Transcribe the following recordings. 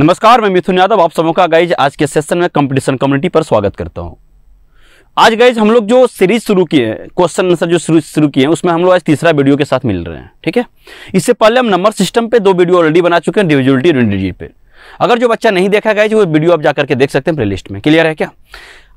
नमस्कार मैं मिथुन यादव आप सबों का गाइज आज के सेशन में कंपटीशन कम्युनिटी पर स्वागत करता हूं आज गाइज हम लोग जो सीरीज शुरू किए हैं क्वेश्चन आंसर जो शुरू किए हैं उसमें हम लोग आज तीसरा वीडियो के साथ मिल रहे हैं ठीक है इससे पहले हम नंबर सिस्टम पे दो वीडियो ऑलरेडी बना चुके हैं डिविजुअलिटी और पे अगर जो बच्चा नहीं देखा गाइज वो वीडियो आप जाकर के देख सकते हैं प्ले में क्लियर है क्या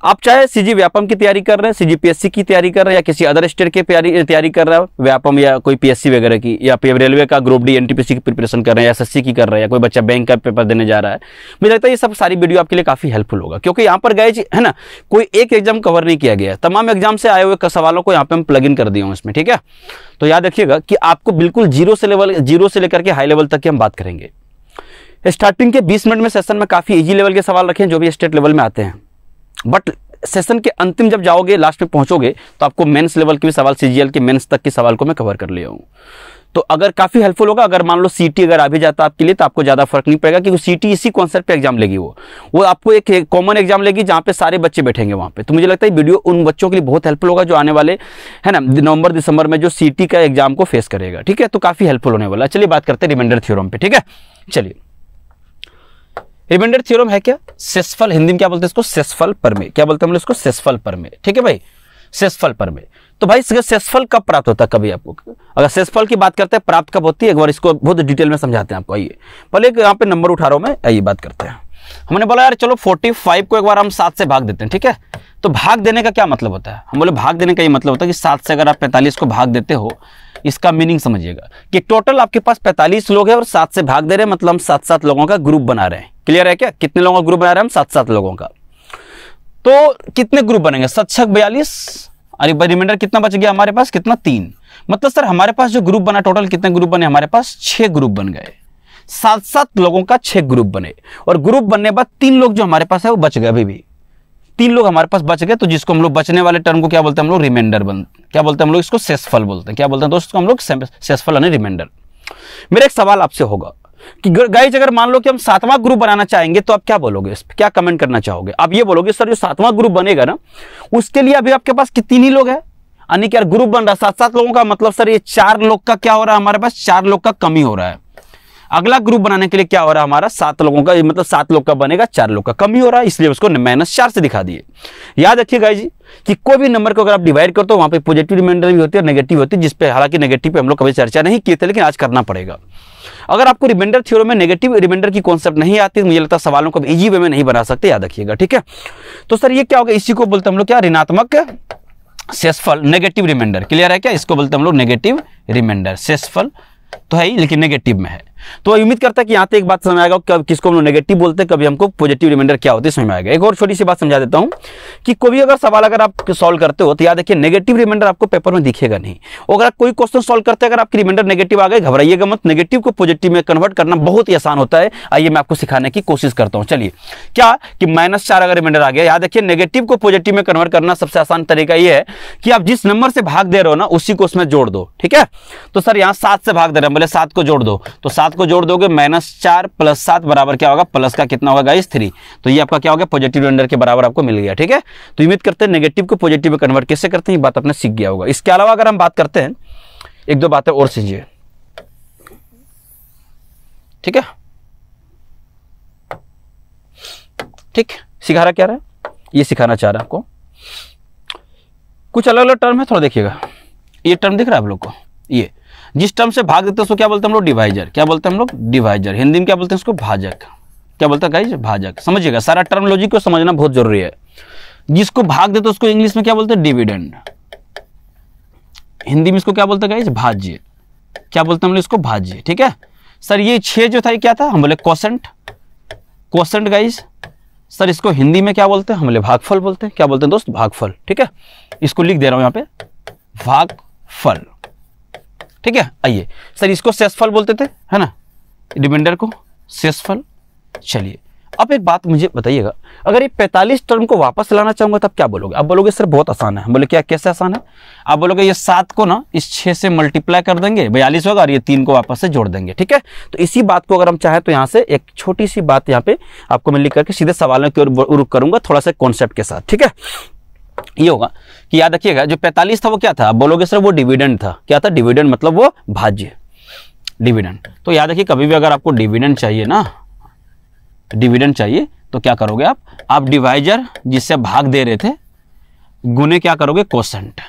आप चाहे सीजी व्यापम की तैयारी कर रहे हैं सीजीपीएससी की तैयारी कर रहे हैं या किसी अदर स्टेट की तैयारी कर रहे हैं व्यापम या कोई पीएससी वगैरह की या फिर रेलवे का ग्रुप डी एनटीपीसी की प्रिपरेशन कर रहे हैं एस एसएससी की कर रहे हैं या कोई बच्चा बैंक का पेपर देने जा रहा है मुझे लगता है ये सब सारी वीडियो आपके लिए काफ़ी हेल्पफुल होगा क्योंकि यहाँ पर गए है ना कोई एक एग्जाम कवर नहीं किया गया तमाम एग्जाम से आए हुए सवालों को यहाँ पर हम प्लग इन कर दिया हूँ इसमें ठीक है तो याद रखिएगा कि आपको बिल्कुल जीरो से लेवल जीरो से लेकर के हाई लेवल तक की हम बात करेंगे स्टार्टिंग के बीस मिनट में सेशन में काफ़ी इजी लेवल के सवाल रखें जो भी स्टेट लेवल में आते हैं बट सेशन के अंतिम जब जाओगे लास्ट में पहुंचोगे तो आपको मेंस लेवल के भी सवाल सीजीएल के मेंस तक के सवाल को मैं कवर कर लिया हूं तो अगर काफ़ी हेल्पफुल होगा अगर मान लो सीटी अगर आ भी जाता आपके लिए तो आपको ज़्यादा फर्क नहीं पड़ेगा क्योंकि सीटी इसी कॉन्सेप्ट पे एग्जाम लेगी वो वो आपको एक कॉमन एग्जाम लेगी जहां पे सारे बच्चे बैठेंगे वहां पे तो मुझे लगता है वीडियो उन बच्चों के लिए बहुत हेल्पफुल होगा जो आने वाले है ना नवंबर दिसंबर में जो सीटी का एग्जाम को फेस करेगा ठीक है तो काफ़ी हेल्पफुल होने वाला चलिए बात करते हैं रिमाइंडर थियोरम पे ठीक है चलिए रिमाइंडर थियोरम है क्या सेसफल हिंदी में क्या बोलते हैं इसको सेसफल पर में क्या बोलते हैं हम लोग इसको सेसफल पर में ठीक है भाई सेसफल पर में तो भाई इसका सेसफल कब प्राप्त होता है कभी आपको अगर सेसफल की बात करते हैं प्राप्त कब होती है एक बार इसको बहुत डिटेल में समझाते हैं आपको आइए पहले यहाँ पे नंबर उठा रहा हूँ मैं आइए बात करते हैं हमने बोला यार चलो 45 को एक बार हम सात से भाग देते हैं ठीक है तो भाग देने का क्या मतलब होता है हम बोले भाग देने का ये मतलब होता है कि सात से अगर आप पैंतालीस को भाग देते हो इसका मीनिंग समझिएगा कि टोटल आपके पास पैंतालीस लोग हैं और सात से भाग दे रहे हैं मतलब हम सात सात लोगों का ग्रुप बना रहे हैं क्लियर है क्या कितने लोगों का ग्रुप बना रहे हैं हम सात सात लोगों का तो कितने ग्रुप बनेंगे सत छक बयालीस अरे रिमाइंडर कितना बच गया हमारे पास कितना तीन मतलब सर हमारे पास जो ग्रुप बना टोटल कितने ग्रुप बने हमारे पास छह ग्रुप बन गए सात सात लोगों का छह ग्रुप बने और ग्रुप बनने के बाद तीन लोग जो हमारे पास है वो बच गए अभी भी तीन लोग हमारे पास बच गए तो जिसको हम लोग बचने वाले टर्म को क्या बोलते हैं हम लोग रिमाइंडर बन क्या बोलते हैं हम लोग इसको सेसफल बोलते हैं क्या बोलते हैं दोस्तों हम लोग सेसफल यानी रिमाइंडर मेरा एक सवाल आपसे होगा कि गाइज अगर मान लो कि हम सातवां ग्रुप बनाना चाहेंगे तो आप क्या बोलोगे इस पर क्या कमेंट करना चाहोगे आप ये बोलोगे सर जो सातवां ग्रुप बनेगा ना उसके लिए अभी आपके पास कितने लोग हैं यानी कि यार ग्रुप बन रहा है सात सात लोगों का मतलब सर ये चार लोग का क्या हो रहा है हमारे पास चार लोग का कमी हो रहा है अगला ग्रुप बनाने के लिए क्या हो रहा है हमारा सात लोगों का मतलब सात लोग का बनेगा चार लोग का कमी हो रहा है इसलिए उसको माइनस चार से दिखा दिए याद रखिएगा जी कि कोई भी नंबर को अगर आप डिवाइड करते हो वहां पे पॉजिटिव रिमाइंडर भी होती है और नेगेटिव होती है जिसपे हालांकि नेगेटिव पे हम लोग कभी चर्चा नहीं किए थे लेकिन आज करना पड़ेगा अगर आपको रिमाइंडर थ्योरम में नेगेटिव रिमाइंडर की कॉन्सेप्ट नहीं आती तो मुझे लगता है सवालों को इजी वे में नहीं बना सकते याद रखिएगा ठीक है तो सर ये क्या होगा इसी को बोलते हम लोग क्या ऋणात्मक सेसफल नेगेटिव रिमाइंडर क्लियर है क्या इसको बोलते हम लोग नेगेटिव रिमाइंडर सेसफल तो है ही लेकिन नेगेटिव में है तो उम्मीद करता है कि यहाँ तक एक बात समझ आएगा कब किसको हम लोग नेगेटिव बोलते हैं कभी हमको पॉजिटिव रिमाइंडर क्या होती है समझ में आएगा एक और छोटी सी बात समझा देता हूँ कि कोई अगर सवाल अगर आप सॉल्व करते हो तो याद देखिए नेगेटिव रिमाइंडर आपको पेपर में दिखेगा नहीं अगर आप कोई क्वेश्चन सॉल्व करते हैं अगर आपकी रिमाइंडर नेगेटिव आ गए घबराइएगा मत नेगेटिव को पॉजिटिव में कन्वर्ट करना बहुत ही आसान होता है आइए मैं आपको सिखाने की कोशिश करता हूँ चलिए क्या कि माइनस चार अगर रिमाइंडर आ गया याद देखिए नेगेटिव को पॉजिटिव में कन्वर्ट करना सबसे आसान तरीका ये है कि आप जिस नंबर से भाग दे रहे हो ना उसी को उसमें जोड़ दो ठीक है तो सर यहाँ सात से भाग दे रहे हैं बोले सात को जोड़ दो तो सात सात को जोड़ दोगे माइनस चार प्लस सात बराबर क्या होगा प्लस का कितना होगा गाइस थ्री तो ये आपका क्या होगा पॉजिटिव रिमाइंडर के बराबर आपको मिल गया ठीक है तो उम्मीद करते हैं नेगेटिव को पॉजिटिव में कन्वर्ट कैसे करते हैं ये बात आपने सीख गया होगा इसके अलावा अगर हम बात करते हैं एक दो बातें और सीजिए ठीक है ठीक सिखा रहा क्या रहा है ये सिखाना चाह रहा है आपको कुछ अलग अलग टर्म है थोड़ा देखिएगा ये टर्म दिख रहा है आप लोग को ये जिस टर्म से भाग देते हैं उसको क्या बोलते हैं हम लोग डिवाइजर क्या बोलते हैं हम लोग डिवाइजर हिंदी में क्या बोलते हैं उसको भाजक क्या बोलते हैं गाइज भाजक समझिएगा सारा टर्मोलॉजी को समझना बहुत जरूरी है जिसको भाग देते उसको इंग्लिश में क्या बोलते हैं डिविडेंड हिंदी में इसको क्या बोलते हैं गाइज भाज्य क्या बोलते हैं हम लोग इसको भाज्य ठीक है सर ये छे जो था ये क्या था हम बोले कॉसेंट कॉसेंट गाइज सर इसको हिंदी में क्या बोलते हैं हम बोले भागफल बोलते हैं क्या बोलते हैं दोस्त भागफल ठीक है इसको लिख दे रहा हूं यहाँ पे भागफल ठीक है आइए सर इसको सेसफल बोलते थे है ना डिमेंडर को सेसफल चलिए अब एक बात मुझे बताइएगा अगर ये 45 टर्म को वापस लाना चाहूंगा तब क्या बोलोगे आप बोलोगे सर बहुत आसान है बोले क्या कैसे आसान है आप बोलोगे ये सात को ना इस छह से मल्टीप्लाई कर देंगे बयालीस होगा और ये तीन को वापस से जोड़ देंगे ठीक है तो इसी बात को अगर हम चाहें तो यहाँ से एक छोटी सी बात यहाँ पे आपको मैं लिख करके सीधे सवालों की ओर रुख करूंगा थोड़ा सा कॉन्सेप्ट के साथ ठीक है ये होगा कि याद रखिएगा जो 45 था वो क्या था बोलोगे सर वो डिविडेंड था क्या था डिविडेंड मतलब वो भाज्य डिविडेंड तो याद रखिए कभी भी अगर आपको डिविडेंड चाहिए ना डिविडेंड तो चाहिए तो क्या करोगे आप आप डिवाइजर जिससे भाग दे रहे थे गुने क्या करोगे कोसेंट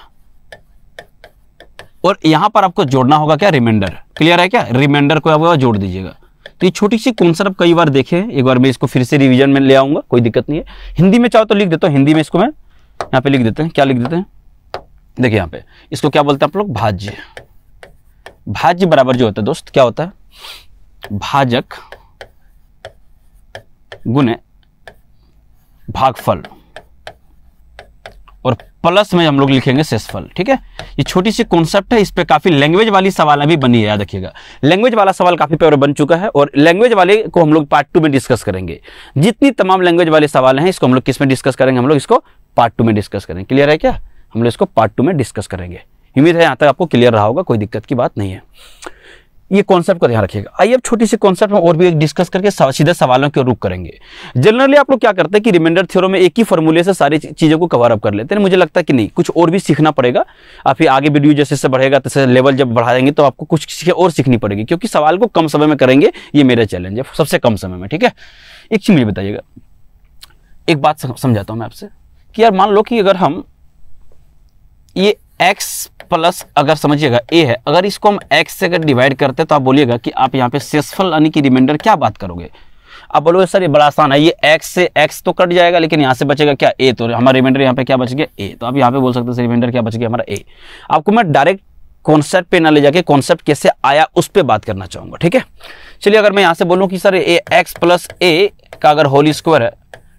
और यहां पर आपको जोड़ना होगा क्या रिमाइंडर क्लियर है क्या रिमाइंडर को आप जोड़ दीजिएगा तो ये छोटी सी कॉन्सेप्ट कई बार देखे एक बार मैं इसको फिर से रिवीजन में ले आऊंगा कोई दिक्कत नहीं है हिंदी में चाहो तो लिख देता तो हूं हिंदी में इसको मैं यहाँ पे लिख देते हैं क्या लिख देते हैं देखिए यहाँ पे इसको क्या बोलते हैं आप लोग भाज्य भाज्य बराबर जो होता है दोस्त क्या होता है भाजक गुने भागफल और प्लस में हम लोग लिखेंगे शेषफल ठीक है ये छोटी सी कॉन्सेप्ट है इस पर काफ़ी लैंग्वेज वाली सवाल अभी बनी है याद रखिएगा लैंग्वेज वाला सवाल काफ़ी पेपर बन चुका है और लैंग्वेज वाले को हम लोग पार्ट टू में डिस्कस करेंगे जितनी तमाम लैंग्वेज वाले सवाल हैं इसको हम लोग किस में डिस्कस करेंगे हम लोग इसको पार्ट टू में डिस्कस करेंगे क्लियर है क्या हम लोग इसको पार्ट टू में डिस्कस करेंगे उम्मीद है यहाँ तक आपको क्लियर रहा होगा कोई दिक्कत की बात नहीं है ये कॉन्सेप्ट का ध्यान रखिएगा आइए अब छोटी सी कॉन्सेप्ट में और भी एक डिस्कस करके सीधे सवालों के रुख करेंगे जनरली आप लोग क्या करते हैं कि रिमाइंडर थ्योरम में एक ही फॉर्मूले से सारी चीज़ों को कवर अप कर लेते हैं मुझे लगता है कि नहीं कुछ और भी सीखना पड़ेगा आप फिर आगे वीडियो जैसे जैसे बढ़ेगा तैसे लेवल जब बढ़ाएंगे तो आपको कुछ चीज़ें और सीखनी पड़ेगी क्योंकि सवाल को कम समय में करेंगे ये मेरा चैलेंज है सबसे कम समय में ठीक है एक चीज़ मुझे बताइएगा एक बात समझाता हूँ मैं आपसे कि यार मान लो कि अगर हम ये x प्लस अगर समझिएगा a है अगर इसको हम x से अगर डिवाइड करते हैं तो आप बोलिएगा कि आप यहाँ पे सेसफल यानी कि रिमाइंडर क्या बात करोगे आप बोलोगे सर ये बड़ा आसान है ये x से x तो कट जाएगा लेकिन यहाँ से बचेगा क्या a तो हमारा रिमाइंडर यहाँ पे क्या बच गया a तो आप यहाँ पे बोल सकते हैं रिमाइंडर क्या बच गया हमारा ए आपको मैं डायरेक्ट कॉन्सेप्ट पे ना ले जाके कॉन्सेप्ट कैसे आया उस पर बात करना चाहूँगा ठीक है चलिए अगर मैं यहाँ से बोलूँ कि sir a x plus a का अगर होली स्क्वायर है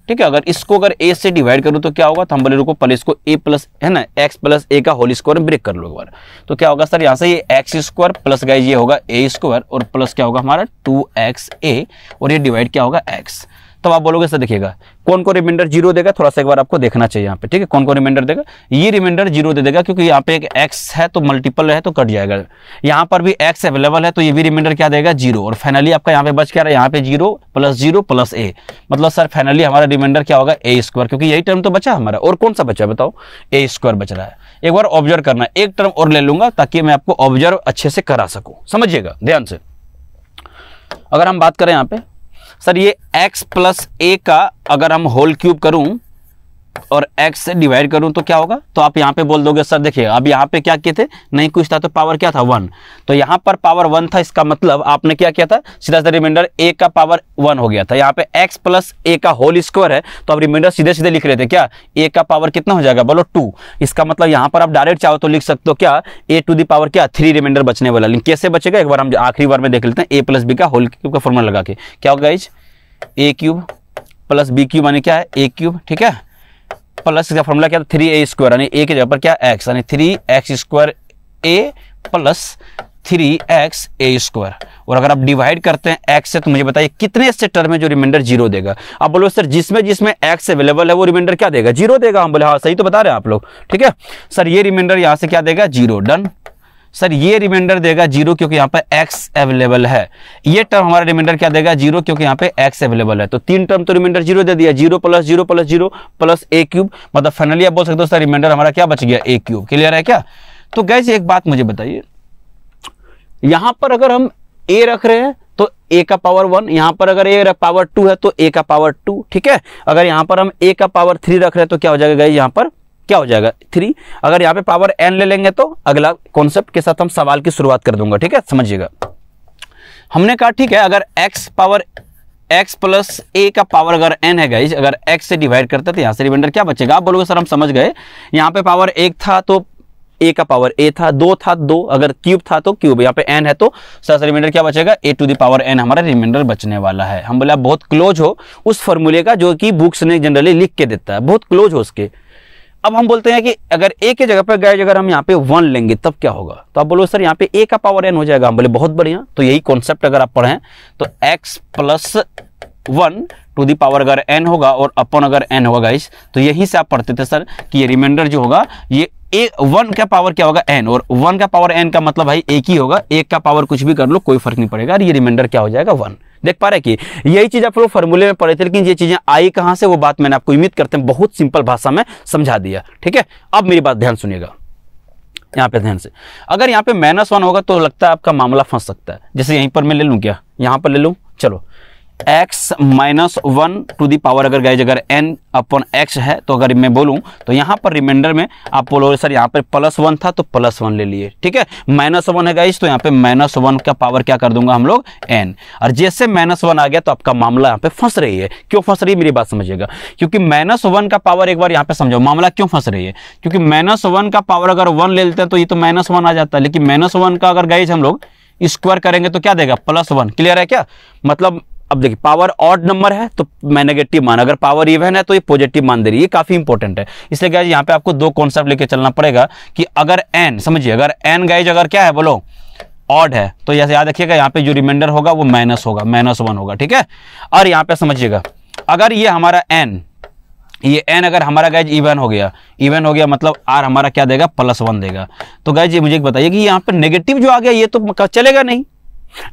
ठीक है अगर इसको अगर ए से डिवाइड करो तो क्या होगा तो हम बोले रुको पहले इसको ए प्लस है ना एक्स प्लस ए का होल स्क्वायर ब्रेक कर लो एक बार तो क्या होगा सर यहाँ से ये एक्स स्क्वायर प्लस गाइज ये होगा ए स्क्वायर और प्लस क्या होगा हमारा टू एक्स ए और ये डिवाइड क्या होगा एक्स तब आप बोलोगे सर देखिएगा कौन कौन रिमाइंडर जीरो देगा थोड़ा सा एक बार आपको देखना चाहिए यहाँ पे ठीक है कौन कौन रिमाइंडर देगा ये रिमाइंडर जीरो दे देगा क्योंकि यहाँ पे एक एक्स है तो मल्टीपल है तो कट जाएगा यहाँ पर भी एक्स अवेलेबल है तो ये भी रिमाइंडर क्या देगा जीरो और फाइनली आपका यहाँ पे बच क्या रहा है यहाँ पे zero plus zero plus a मतलब सर फाइनली हमारा रिमाइंडर क्या होगा ए स्क्वायर क्योंकि यही टर्म तो बचा हमारा और कौन सा बचा बताओ ए स्क्वायर बच रहा है एक बार ऑब्जर्व करना एक टर्म और ले लूंगा ताकि मैं आपको ऑब्जर्व अच्छे से करा सकूँ समझिएगा ध्यान से अगर हम बात करें यहाँ पे सर ये x प्लस ए का अगर हम होल क्यूब करूं और x से डिवाइड करूं तो क्या होगा तो आप यहां पे बोल दोगे सर देखिए अब यहाँ पे क्या किए थे नहीं कुछ था तो पावर क्या था वन तो यहाँ पर पावर वन था इसका मतलब आपने क्या किया था सीधा सीधा रिमाइंडर ए का पावर वन हो गया था यहाँ पे x प्लस ए का होल स्क्वायर है तो आप रिमाइंडर सीधे सीधे लिख रहे थे क्या ए का पावर कितना हो जाएगा बोलो टू इसका मतलब यहां पर आप डायरेक्ट चाहो तो लिख सकते हो क्या ए टू दी पावर क्या थ्री रिमाइंडर बचने वाला लेकिन कैसे बचेगा एक बार हम आखिरी बार में देख लेते हैं ए प्लस बी का होल क्यूब का फॉर्मूला लगा के क्या होगा इस a cube plus b cube माने क्या है ए क्यूब ठीक है प्लस इसका फॉर्मूला क्या था थ्री ए स्क्वायर यानी ए के जगह पर क्या एक्स यानी three x square a plus three x a square और अगर आप डिवाइड करते हैं एक्स से तो मुझे बताइए कितने से टर्म है जो रिमाइंडर जीरो देगा आप बोलो सर जिसमें जिसमें एक्स अवेलेबल है वो रिमाइंडर क्या देगा जीरो देगा हम बोले हाँ सही तो बता रहे हैं आप लोग ठीक है सर ये रिमाइंडर यहाँ से क्या देगा जीरो डन सर ये रिमाइंडर देगा जीरो क्योंकि यहाँ पर एक्स अवेलेबल है ये टर्म हमारा रिमाइंडर क्या देगा जीरो क्योंकि यहाँ पे एक्स अवेलेबल है तो तीन टर्म तो रिमाइंडर जीरो दे दिया zero plus zero plus zero plus a cube मतलब फाइनली आप बोल सकते हो सर रिमाइंडर हमारा क्या बच गया ए क्यूब क्लियर है क्या तो गैस एक बात मुझे बताइए यहां पर अगर हम ए रख रहे हैं तो ए का पावर वन यहां पर अगर ए पावर टू है तो ए का पावर टू ठीक है अगर यहां पर हम ए का पावर थ्री रख रहे हैं तो क्या हो जाएगा गैस यहां पर क्या हो जाएगा थ्री अगर यहाँ पे पावर एन ले लेंगे तो अगला कॉन्सेप्ट के साथ हम सवाल की शुरुआत कर दूंगा ठीक है समझिएगा हमने कहा ठीक है अगर x power x plus a का पावर अगर एन है गाइज अगर एक्स से डिवाइड करते तो यहाँ से रिमाइंडर क्या बचेगा आप बोलोगे सर हम समझ गए यहाँ पे पावर एक था तो ए का पावर ए था दो था दो अगर क्यूब था तो क्यूब यहाँ पे एन है तो सर रिमाइंडर क्या बचेगा a to the power n हमारा रिमाइंडर बचने वाला है हम बोले आप बहुत क्लोज हो उस फॉर्मूले का जो कि बुक्स ने जनरली लिख के देता है बहुत क्लोज हो उसके अब हम बोलते हैं कि अगर ए के जगह पर गए अगर हम यहाँ पे वन लेंगे तब क्या होगा तो आप बोलो सर यहाँ पे ए का पावर एन हो जाएगा हम बोले बहुत बढ़िया तो यही कॉन्सेप्ट अगर आप पढ़ें तो x plus one to the power अगर एन होगा और अपन अगर एन होगा गाइस तो यहीं से आप पढ़ते थे सर कि ये रिमाइंडर जो होगा ये ए वन का पावर क्या होगा एन और वन का पावर एन का मतलब भाई एक ही होगा एक का पावर कुछ भी कर लो कोई फर्क नहीं पड़ेगा ये रिमाइंडर क्या हो जाएगा वन देख पा रहे कि यही चीज़ आप लोग फॉर्मूले में पढ़े थे लेकिन ये चीज़ें आई कहां से वो बात मैंने आपको उम्मीद करते हैं बहुत सिंपल भाषा में समझा दिया ठीक है अब मेरी बात ध्यान सुनिएगा यहां पे ध्यान से अगर यहां पे माइनस वन होगा तो लगता है आपका मामला फंस सकता है जैसे यहीं पर मैं ले लू क्या यहां पर ले लू चलो x minus one to the power अगर गए अगर एन अपन एक्स है तो अगर मैं बोलूं तो यहाँ पर रिमाइंडर में आप बोलो सर यहाँ पर प्लस वन था तो प्लस वन ले लिए ठीक है माइनस वन है गाइज तो यहाँ पे माइनस वन का पावर क्या कर दूंगा हम लोग एन और जैसे माइनस वन आ गया तो आपका मामला यहाँ पे फंस रही है क्यों फंस रही है मेरी बात समझिएगा क्योंकि माइनस वन का पावर एक बार यहाँ पे समझो मामला क्यों फंस रही है क्योंकि माइनस वन का पावर अगर वन ले लेते हैं तो ये तो माइनस वन आ जाता है लेकिन माइनस वन का अगर गाइज हम लोग स्क्वायर करेंगे तो क्या देगा प्लस वन क्लियर है क्या मतलब अब देखिए पावर ऑड नंबर है तो मैं नेगेटिव मान अगर पावर इवन है तो ये पॉजिटिव मान दे रही है काफी इंपॉर्टेंट है इसलिए गाइज यहाँ पे आपको दो कॉन्सेप्ट लेके चलना पड़ेगा कि अगर एन समझिए अगर एन गाइज अगर क्या है बोलो ऑड है तो जैसे याद रखिएगा यहाँ पे जो रिमाइंडर होगा वो माइनस होगा माइनस वन होगा ठीक है और यहाँ पे समझिएगा अगर ये हमारा एन ये एन अगर हमारा गैज इवन हो गया इवन हो गया मतलब आर हमारा क्या देगा प्लस वन देगा तो गैज ये मुझे बताइए कि यहाँ पे नेगेटिव जो आ गया ये तो चलेगा नहीं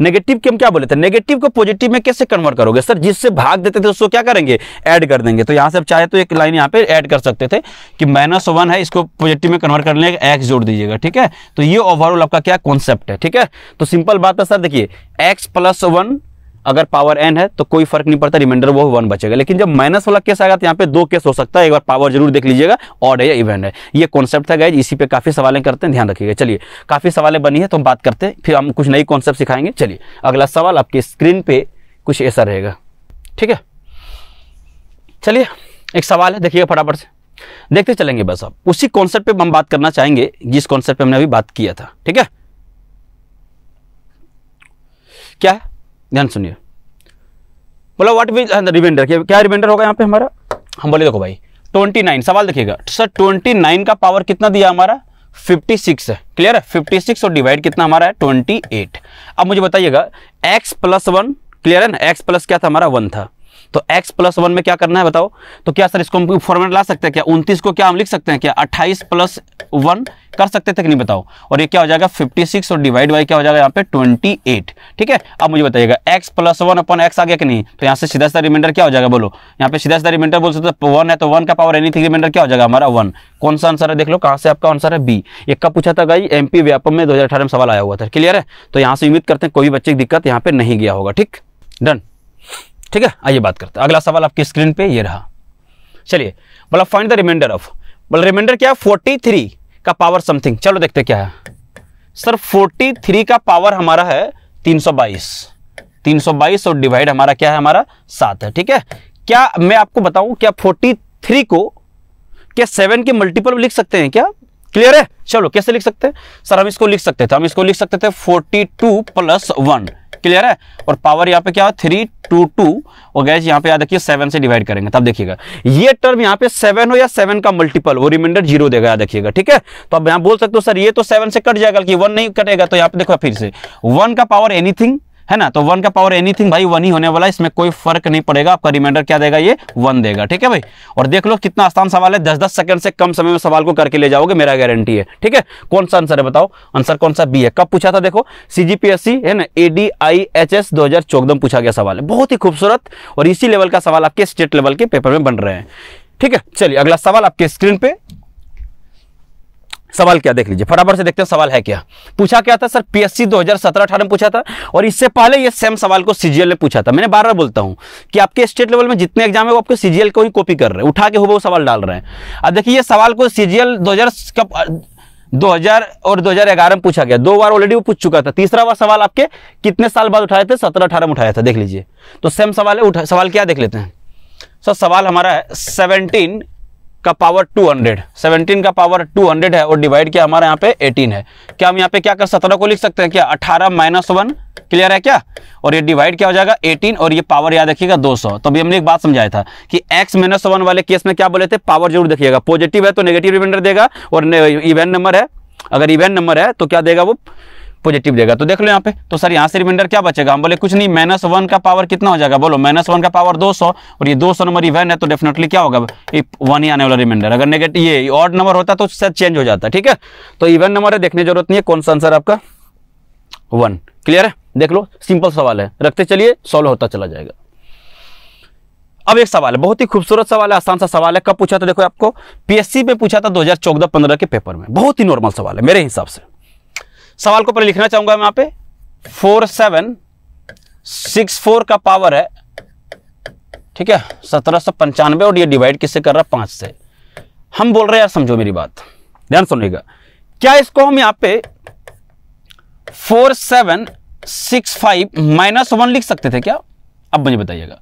नेगेटिव के हम क्या बोले थे नेगेटिव को पॉजिटिव में कैसे कन्वर्ट करोगे सर जिससे भाग देते थे उसको क्या करेंगे ऐड कर देंगे तो यहाँ से आप चाहे तो एक लाइन यहाँ पे ऐड कर सकते थे कि माइनस वन है इसको पॉजिटिव में कन्वर्ट करने एक्स जोड़ दीजिएगा ठीक है तो ये ओवरऑल आपका क्या कॉन्सेप्ट है ठीक है तो सिंपल बात है सर देखिए एक्स प्लस वन अगर पावर एन है तो कोई फर्क नहीं पड़ता रिमाइंडर वो वन बचेगा लेकिन जब माइनस वाला केस आएगा तो यहाँ पे दो केस हो सकता है एक बार पावर जरूर देख लीजिएगा ऑड है या इवेंट है ये कॉन्सेप्ट था गाइज इसी पे काफी सवालें करते हैं ध्यान रखिएगा चलिए काफी सवालें बनी है तो हम बात करते हैं फिर हम कुछ नई कॉन्सेप्ट सिखाएंगे चलिए अगला सवाल आपके स्क्रीन पे कुछ ऐसा रहेगा ठीक है चलिए एक सवाल है देखिएगा फटाफट से देखते चलेंगे बस आप उसी कॉन्सेप्ट हम बात करना चाहेंगे जिस कॉन्सेप्ट पर हमने अभी बात किया था ठीक है क्या है ध्यान सुनिए बोला व्हाट विज द रिमाइंडर क्या रिमाइंडर होगा यहाँ पे हमारा हम बोले देखो भाई ट्वेंटी नाइन सवाल देखिएगा सर ट्वेंटी नाइन का पावर कितना दिया हमारा फिफ्टी सिक्स है क्लियर है फिफ्टी सिक्स और डिवाइड कितना हमारा है ट्वेंटी एट अब मुझे बताइएगा एक्स प्लस वन क्लियर है ना एक्स प्लस क्या था हमारा वन था तो x प्लस वन में क्या करना है बताओ तो क्या सर इसको हम फॉर्मेट ला सकते हैं क्या उन्तीस को क्या हम लिख सकते हैं क्या अट्ठाईस प्लस वन कर सकते थे कि नहीं बताओ और ये क्या हो जाएगा 56 और डिवाइड बाई क्या हो जाएगा यहाँ पे 28 ठीक है अब मुझे बताइएगा x प्लस वन अपन एक्स आ गया कि नहीं तो यहाँ से सीधा सीधा रिमाइंडर क्या हो जाएगा बोलो यहाँ पे सीधा सीधा रिमाइंडर बोल सकते वन तो है तो वन का पावर एनी थी रिमाइंडर क्या हो जाएगा हमारा वन कौन सा आंसर है देख लो कहाँ से आपका आंसर है बी एक का पूछा था भाई एम व्यापम में दो में सवाल आया हुआ था क्लियर है तो यहाँ से उम्मीद करते हैं कोई बच्चे की दिक्कत यहाँ पे नहीं गया होगा ठीक डन ठीक है आइए बात करते हैं अगला सवाल आपकी स्क्रीन पे ये रहा चलिए बोला फाइंड द रिमाइंडर ऑफ बोला रिमाइंडर क्या है फोर्टी थ्री का पावर समथिंग चलो देखते क्या है सर फोर्टी थ्री का पावर हमारा है तीन सौ बाईस तीन सौ बाईस और डिवाइड हमारा क्या है हमारा सात है ठीक है क्या मैं आपको बताऊं क्या फोर्टी थ्री को क्या सेवन के मल्टीपल लिख सकते हैं क्या क्लियर है चलो कैसे लिख सकते हैं सर हम इसको लिख सकते थे हम इसको लिख सकते थे forty two plus one clear है और पावर यहाँ पे क्या है थ्री टू टू और गैस यहाँ पे याद रखिए सेवन से डिवाइड करेंगे तब देखिएगा ये टर्म यहाँ पे सेवन हो या सेवन का मल्टीपल वो रिमाइंडर जीरो देगा याद रखिएगा ठीक है तो अब यहाँ बोल सकते हो सर ये तो सेवन से कट जाएगा कि वन नहीं कटेगा तो यहाँ पे देखो फिर से वन का पावर एनीथिंग है ना तो वन का पावर एनीथिंग भाई वन ही होने वाला है इसमें कोई फर्क नहीं पड़ेगा आपका रिमाइंडर क्या देगा ये वन देगा ठीक है भाई और देख लो कितना आसान सवाल है दस दस सेकंड से कम समय में सवाल को करके ले जाओगे मेरा गारंटी है ठीक है कौन सा आंसर है बताओ आंसर कौन सा बी है कब पूछा था देखो सीजीपीएससी है ना A D I H S दो हजार चौदह पूछा गया सवाल है बहुत ही खूबसूरत और इसी लेवल का सवाल आपके स्टेट लेवल के पेपर में बन रहे हैं ठीक है चलिए अगला सवाल आपके स्क्रीन पे सवाल क्या देख लीजिए फटाफट से देखते हैं सवाल है क्या पूछा क्या था सर पीएससी 2017 हजार में पूछा था और इससे पहले ये सेम सवाल को सीजीएल ने पूछा था मैंने बार बार बोलता हूं कि आपके स्टेट लेवल में जितने एग्जाम है वो आपके सीजीएल को ही कॉपी कर रहे हैं उठा के हो वो सवाल डाल रहे हैं अब देखिए ये सवाल को सीजीएल दो कब 2000 और 2011 में पूछा गया दो बार ऑलरेडी वो पूछ चुका था तीसरा बार सवाल आपके कितने साल बाद उठाए थे सत्रह अठारह में उठाया था देख लीजिए तो सेम सवाल है उठा सवाल क्या देख लेते हैं सर सवाल हमारा है सेवनटीन का पावर 200 17 का पावर 200 है और डिवाइड किया हमारे यहाँ पे 18 है क्या हम यहाँ पे क्या कर 17 को तो लिख सकते हैं क्या 18 माइनस वन क्लियर है क्या और ये डिवाइड क्या हो जाएगा 18 और ये पावर याद रखिएगा 200 तो अभी हमने एक बात समझाया था कि x माइनस वन वाले केस में क्या बोले थे पावर जरूर देखिएगा पॉजिटिव है तो नेगेटिव रिमाइंडर देगा और इवेंट नंबर है अगर इवेंट नंबर है तो क्या देगा वो पॉजिटिव देगा तो देख लो यहाँ पे तो सर यहाँ से रिमाइंडर क्या बचेगा हम बोले कुछ नहीं माइनस वन का पावर कितना हो जाएगा बोलो माइनस वन का पावर दो सौ और ये दो सौ नंबर इवेन है तो डेफिनेटली क्या होगा वन ही आने वाला रिमाइंडर अगर नेगेटिव ये ऑड नंबर होता तो शायद चेंज हो जाता ठीक है तो इवेन नंबर है देखने जरूरत नहीं है कौन सा आंसर आपका वन क्लियर है देख लो सिंपल सवाल है रखते चलिए सॉल्व होता चला जाएगा अब एक सवाल है बहुत ही खूबसूरत सवाल है आसान सा सवाल है कब पूछा था देखो आपको पीएससी में पूछा था 2014-15 के पेपर में बहुत ही नॉर्मल सवाल है मेरे हिसाब से सवाल को पहले लिखना चाहूंगा मैं यहां पे फोर सेवन सिक्स फोर का पावर है ठीक है सत्रह सौ पंचानवे और ये डिवाइड किससे कर रहा है पांच से हम बोल रहे हैं यार समझो मेरी बात ध्यान सुनिएगा क्या इसको हम यहां पे four seven six five minus one लिख सकते थे क्या अब मुझे बताइएगा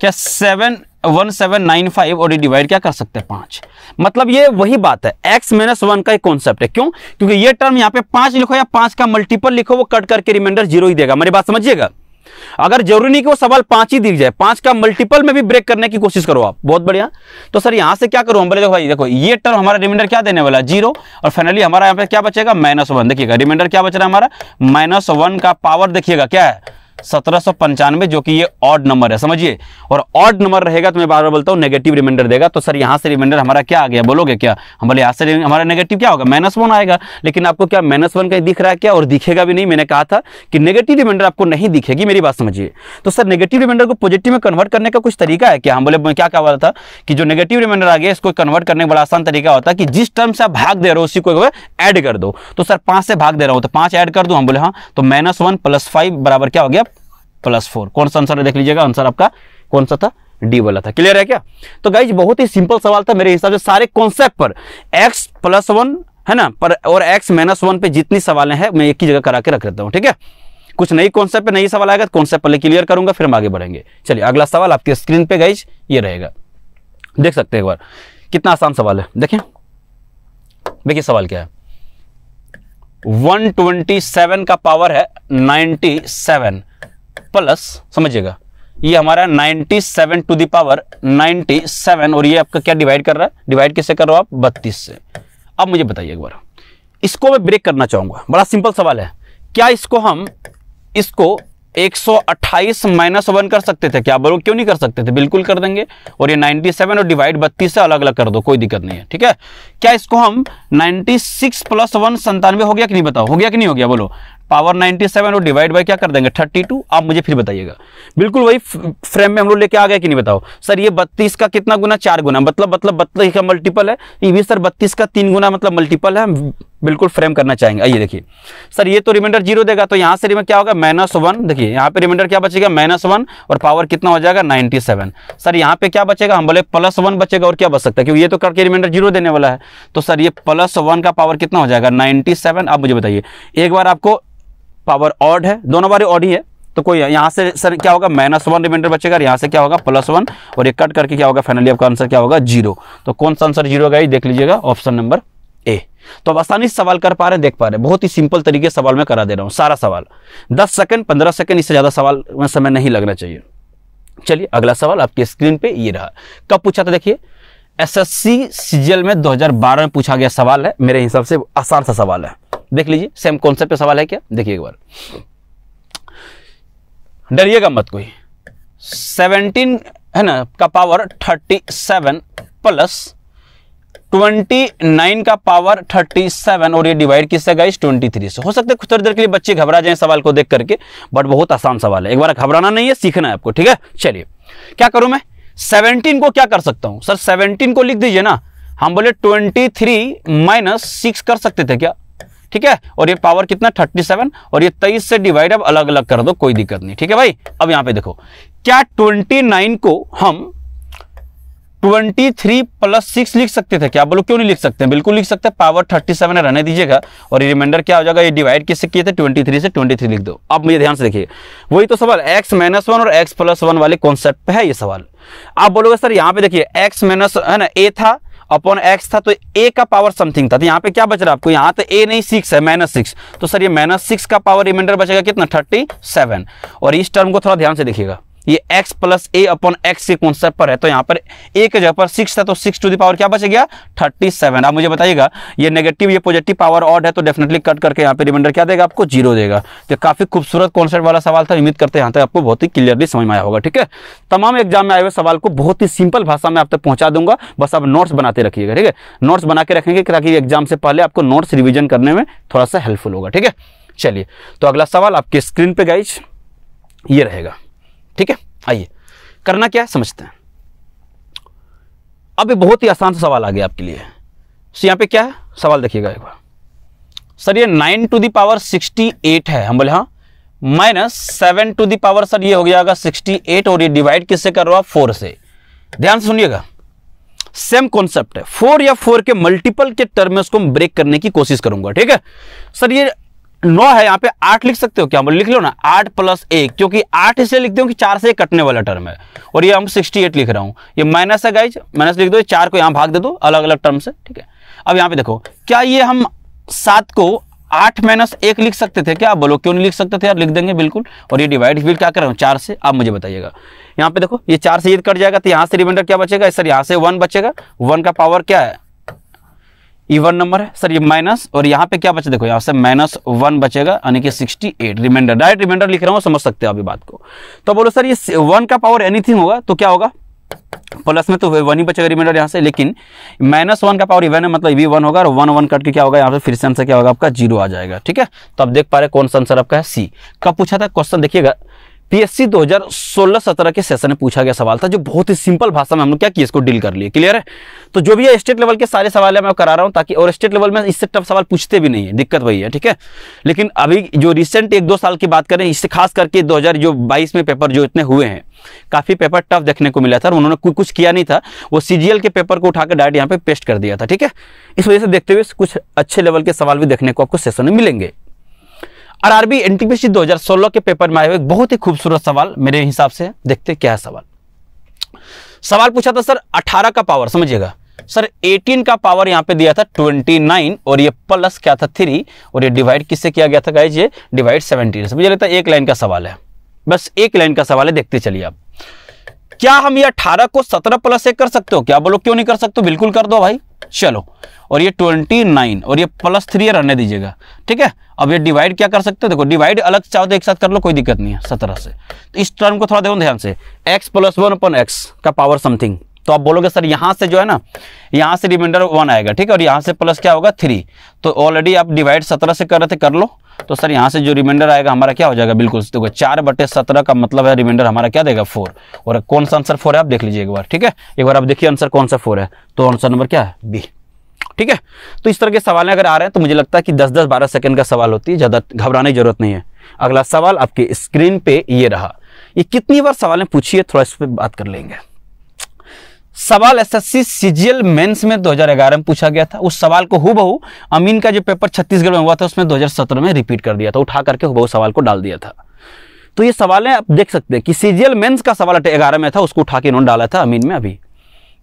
क्या seven one seven nine five और ये डिवाइड क्या कर सकते हैं पांच मतलब ये वही बात है एक्स माइनस वन का एक कॉन्सेप्ट है क्यों क्योंकि ये टर्म यहाँ पे पांच लिखो या पांच का मल्टीपल लिखो वो कट करके रिमाइंडर जीरो ही देगा मेरी बात समझिएगा अगर जरूरी नहीं कि वो सवाल पांच ही दिख जाए पांच का मल्टीपल में भी ब्रेक करने की कोशिश करो आप बहुत बढ़िया तो सर यहां से क्या करो हम बोले देखो भाई देखो ये टर्म हमारा रिमाइंडर क्या देने वाला जीरो और फाइनली हमारा यहां पे क्या बचेगा माइनस वन देखिएगा रिमाइंडर क्या बच रहा है हमारा माइनस वन का पावर देखिएगा क्या है सत्रह जो कि ये ऑड नंबर है समझिए और ऑड नंबर रहेगा तो मैं बार बार बोलता हूँ नेगेटिव रिमाइंडर देगा तो सर यहाँ से रिमाइंडर हमारा क्या आ गया बोलोगे क्या हम बोले यहाँ से हमारा नेगेटिव क्या होगा माइनस वन आएगा लेकिन आपको क्या माइनस वन का दिख रहा है क्या और दिखेगा भी नहीं मैंने कहा था कि नेगेटिव रिमाइंडर आपको नहीं दिखेगी मेरी बात समझिए तो सर नेगेटिव रिमाइंडर को पॉजिटिव में कन्वर्ट करने का कुछ तरीका है क्या हम बोले क्या कहा था कि जो नेगेटिव रिमाइंडर आ गया इसको कन्वर्ट करने का बड़ा आसान तरीका होता है कि जिस टर्म से आप भाग दे रहे हो उसी को ऐड कर दो तो सर पांच से भाग दे रहा हूँ तो पांच ऐड कर दो हम बोले हाँ तो माइनस वन प्लस फाइव बराबर क्या हो गया प्लस फोर कौन सा आंसर है देख लीजिएगा आंसर आपका कौन सा था डी वाला था क्लियर है क्या तो गाइज बहुत ही सिंपल सवाल था मेरे हिसाब से सारे कॉन्सेप्ट पर एक्स प्लस वन है ना पर और एक्स माइनस वन पे जितनी सवाल हैं मैं एक ही जगह करा के रख देता हूँ ठीक है कुछ नई कॉन्सेप्ट नई सवाल आएगा तो कॉन्सेप्ट पहले क्लियर करूंगा फिर हम आगे बढ़ेंगे चलिए अगला सवाल आपके स्क्रीन पे गाइज ये रहेगा देख सकते हैं एक बार कितना आसान सवाल है देखें देखिए सवाल क्या है 127 का पावर है 97 प्लस समझिएगा ये हमारा 97 सेवन टू दावर 97 और ये आपका क्या डिवाइड कर रहा है डिवाइड किससे कर रहे हो आप बत्तीस से अब मुझे बताइए एक बार इसको मैं ब्रेक करना चाहूंगा बड़ा सिंपल सवाल है क्या इसको हम इसको 128 माइनस वन कर सकते थे क्या बोलो क्यों नहीं कर सकते थे बिल्कुल कर देंगे और ये 97 और डिवाइड 32 से अलग अलग कर दो कोई दिक्कत नहीं है ठीक है क्या इसको हम 96 सिक्स प्लस वन संतानवे हो गया कि नहीं बताओ हो गया कि नहीं हो गया बोलो पावर 97 और डिवाइड बाय क्या कर देंगे 32 आप मुझे फिर बताइएगा बिल्कुल वही फ्रेम में हम लोग लेके आ गए कि नहीं बताओ सर ये 32 का कितना गुना चार गुना मतलब मतलब बत्तीस का मल्टीपल है ये भी सर 32 का तीन गुना मतलब मल्टीपल है बिल्कुल फ्रेम करना चाहेंगे आइए देखिए सर ये तो रिमाइंडर जीरो देगा तो यहाँ से रिमाइंडर क्या होगा माइनस वन देखिए यहाँ पे रिमाइंडर क्या बचेगा माइनस वन और पावर कितना हो जाएगा 97 सर यहाँ पे क्या बचेगा हम बोले प्लस वन बचेगा और क्या बच सकता है क्योंकि ये तो करके रिमाइंडर जीरो देने वाला है तो सर ये प्लस वन का पावर कितना हो जाएगा नाइन्टी आप मुझे बताइए एक बार आपको पावर ऑड है दोनों बारे ऑड ही है तो कोई यहाँ से सर क्या होगा माइनस वन रिमाइंडर बचेगा यहाँ से क्या होगा प्लस वन और ये कट करके क्या होगा फाइनली आपका आंसर क्या होगा जीरो तो कौन सा आंसर जीरो देख लीजिएगा ऑप्शन नंबर ए तो अब आसानी से सवाल कर पा रहे हैं देख पा रहे हैं बहुत ही सिंपल तरीके से सवाल मैं करा दे रहा हूँ सारा सवाल दस सेकंड पंद्रह सेकंड इससे ज़्यादा सवाल में समय नहीं लगना चाहिए चलिए अगला सवाल आपकी स्क्रीन पे ये रहा कब पूछा था देखिए एसएससी सीजीएल में 2012 में पूछा गया सवाल है मेरे हिसाब से आसान सा सवाल है देख लीजिए सेम कॉन्सेप्ट पे सवाल है क्या देखिए एक बार डरिएगा मत कोई 17 है ना का पावर 37 प्लस 29 का पावर 37 और ये डिवाइड किससे गई 23 से हो सकता है थोड़ी देर के लिए बच्चे घबरा जाएं सवाल को देख करके बट बहुत आसान सवाल है एक बार घबराना नहीं है सीखना है आपको ठीक है चलिए क्या करूं मैं सेवनटीन को क्या कर सकता हूं सर सेवनटीन को लिख दीजिए ना हम बोले ट्वेंटी थ्री माइनस सिक्स कर सकते थे क्या ठीक है और ये पावर कितना थर्टी सेवन और ये तेईस से डिवाइड अब अलग अलग कर दो कोई दिक्कत नहीं ठीक है भाई अब यहां पे देखो क्या ट्वेंटी नाइन को हम ट्वेंटी थ्री प्लस सिक्स लिख सकते थे क्या बोलो क्यों नहीं लिख सकते बिल्कुल लिख सकते पावर थर्टी सेवन रहने दीजिएगा और ये रिमाइंडर क्या हो जाएगा ये डिवाइड किससे किए थे ट्वेंटी थ्री से ट्वेंटी थ्री लिख दो अब मुझे ध्यान से देखिए वही तो सवाल एक्स माइनस वन और एक्स प्लस वन वाले कॉन्सेप्ट पे है ये सवाल आप बोलोगे सर यहाँ पे देखिए एक्स माइनस है ना ए था अपॉन एक्स था तो ए का पावर समथिंग था तो यहाँ पे क्या बच रहा है आपको यहाँ तो ए नहीं सिक्स है माइनस सिक्स तो सर ये माइनस सिक्स का पावर रिमाइंडर बचेगा कितना थर्टी सेवन और इस टर्म को थोड़ा ध्यान से देखिएगा ये x plus a upon x के कॉन्सेप्ट पर है तो यहाँ पर ए के जगह पर सिक्स था तो सिक्स टू दी पावर क्या बच गया थर्टी सेवन आप मुझे बताइएगा ये नेगेटिव ये पॉजिटिव पावर ऑड है तो डेफिनेटली कट करके यहाँ पे रिमाइंडर क्या देगा आपको जीरो देगा तो काफी खूबसूरत कॉन्सेप्ट वाला सवाल था उम्मीद करते यहाँ तक आपको बहुत ही क्लियरली समझ में आया होगा ठीक है तमाम एग्जाम में आए हुए सवाल को बहुत ही सिंपल भाषा में आप तक पहुंचा दूंगा बस आप नोट्स बनाते रखिएगा ठीक है नोट्स बना के रखेंगे ताकि एग्जाम से पहले आपको नोट्स रिविजन करने में थोड़ा सा हेल्पफुल होगा ठीक है चलिए तो अगला सवाल आपके स्क्रीन पर गाइज ये रहेगा ठीक है आइए करना क्या है समझते हैं अब ये बहुत ही आसान सा सवाल आ गया आपके लिए सो यहाँ पे क्या है सवाल देखिएगा एक बार सर ये nine to power sixty eight है हम बोले हाँ minus seven to the power sir ये हो गया सिक्सटी एट और ये डिवाइड किससे कर रहा फोर से ध्यान से सुनिएगा सेम कॉन्सेप्ट है फोर या फोर के मल्टीपल के टर्म में उसको ब्रेक करने की कोशिश करूंगा ठीक है सर ये नौ है यहाँ पे आठ लिख सकते हो क्या लिख लो ना आठ प्लस एक क्योंकि आठ इसलिए लिख दो कि चार से एक कटने वाला टर्म है और ये हम सिक्सटी एट लिख रहा हूँ ये माइनस है गाइज माइनस लिख दो चार को यहाँ भाग दे दो अलग अलग टर्म से ठीक है अब यहाँ पे देखो क्या ये हम सात को आठ माइनस एक लिख सकते थे क्या बोलो क्यों नहीं लिख सकते थे यार लिख देंगे बिल्कुल और ये डिवाइड फिर क्या कर रहा हूँ चार से आप मुझे बताइएगा यहाँ पे देखो ये चार से ये कट जाएगा तो यहाँ से रिमाइंडर क्या बचेगा सर यहाँ से वन बचेगा वन का पावर क्या है इवन नंबर है सर ये माइनस और यहाँ पे क्या बचे देखो यहाँ से माइनस वन बचेगा यानी कि 68 रिमाइंडर डायरेक्ट रिमाइंडर लिख रहा हूँ समझ सकते हो अभी बात को तो बोलो सर ये वन का पावर एनीथिंग होगा तो क्या होगा प्लस में तो वन ही बचेगा रिमाइंडर यहाँ से लेकिन माइनस वन का पावर इवन है मतलब ये वन होगा और वन वन कट के क्या होगा यहाँ पे फिर से आंसर क्या होगा आपका जीरो आ जाएगा ठीक है तो आप देख पा रहे कौन सा आंसर आपका है सी कब पूछा था क्वेश्चन देखिएगा पीएससी 2016-17 के सेशन में पूछा गया सवाल था जो बहुत ही सिंपल भाषा में हम लोग क्या किया इसको डील कर लिए क्लियर है तो जो भी है स्टेट लेवल के सारे सवाल है मैं करा रहा हूं ताकि और स्टेट लेवल में इससे टफ सवाल पूछते भी नहीं है दिक्कत वही है ठीक है लेकिन अभी जो रिसेंट एक दो साल की बात करें इससे खास करके दो जो बाईस में पेपर जो इतने हुए हैं काफी पेपर टफ देखने को मिला था और उन्होंने कुछ किया नहीं था वो सीजीएल के पेपर को उठाकर डायरेक्ट यहाँ पे पेस्ट कर दिया था ठीक है इस वजह से देखते हुए कुछ अच्छे लेवल के सवाल भी देखने को आपको सेशन में मिलेंगे आरआरबी एनटीपीसी 2016 के पेपर में आए हुए बहुत ही खूबसूरत सवाल मेरे हिसाब से देखते क्या है सवाल सवाल पूछा था सर 18 का पावर समझिएगा सर 18 का पावर यहां पे दिया था 29 और ये प्लस क्या था 3 और ये डिवाइड किससे किया गया था ये डिवाइड 17 मुझे लगता है एक लाइन का सवाल है बस एक लाइन का सवाल है देखते चलिए आप क्या हम ये 18 को 17 प्लस एक कर सकते हो क्या बोलो क्यों नहीं कर सकते बिल्कुल कर दो भाई चलो और ये ट्वेंटी नाइन और ये प्लस थ्री रहने दीजिएगा ठीक है अब ये डिवाइड क्या कर सकते हो देखो डिवाइड अलग चाहो तो एक साथ कर लो कोई दिक्कत नहीं है सत्रह से तो इस टर्म को थोड़ा देखो ध्यान से एक्स प्लस वन अपन एक्स का पावर समथिंग तो आप बोलोगे सर यहाँ से जो है ना यहाँ से रिमाइंडर वन आएगा ठीक है और यहाँ से प्लस क्या होगा थ्री तो ऑलरेडी आप डिवाइड सत्रह से कर रहे थे कर लो तो सर यहाँ से जो रिमाइंडर आएगा हमारा क्या हो जाएगा बिल्कुल देखो चार बटे सत्रह का मतलब है रिमाइंडर हमारा क्या देगा फोर और कौन सा आंसर फोर है आप देख लीजिए एक बार ठीक है एक बार आप देखिए आंसर कौन सा फोर है तो आंसर नंबर क्या है बी ठीक है तो इस तरह के सवाल अगर आ रहे हैं तो मुझे लगता है कि दस दस बारह सेकंड का सवाल होती है ज़्यादा घबराने की जरूरत नहीं है अगला सवाल आपके स्क्रीन पे ये रहा ये कितनी बार सवाल पूछिए थोड़ा इस पर बात कर लेंगे सवाल एसएससी सीजीएल मेंस में 2011 में पूछा गया था उस सवाल को हुबहू अमीन का जो पेपर छत्तीसगढ़ में हुआ था उसमें 2017 में रिपीट कर दिया था उठा करके हुबहू सवाल को डाल दिया था तो ये सवाल है आप देख सकते हैं कि सीजीएल मेंस का सवाल ग्यारह में था उसको उठा के इन्होंने डाला था अमीन में अभी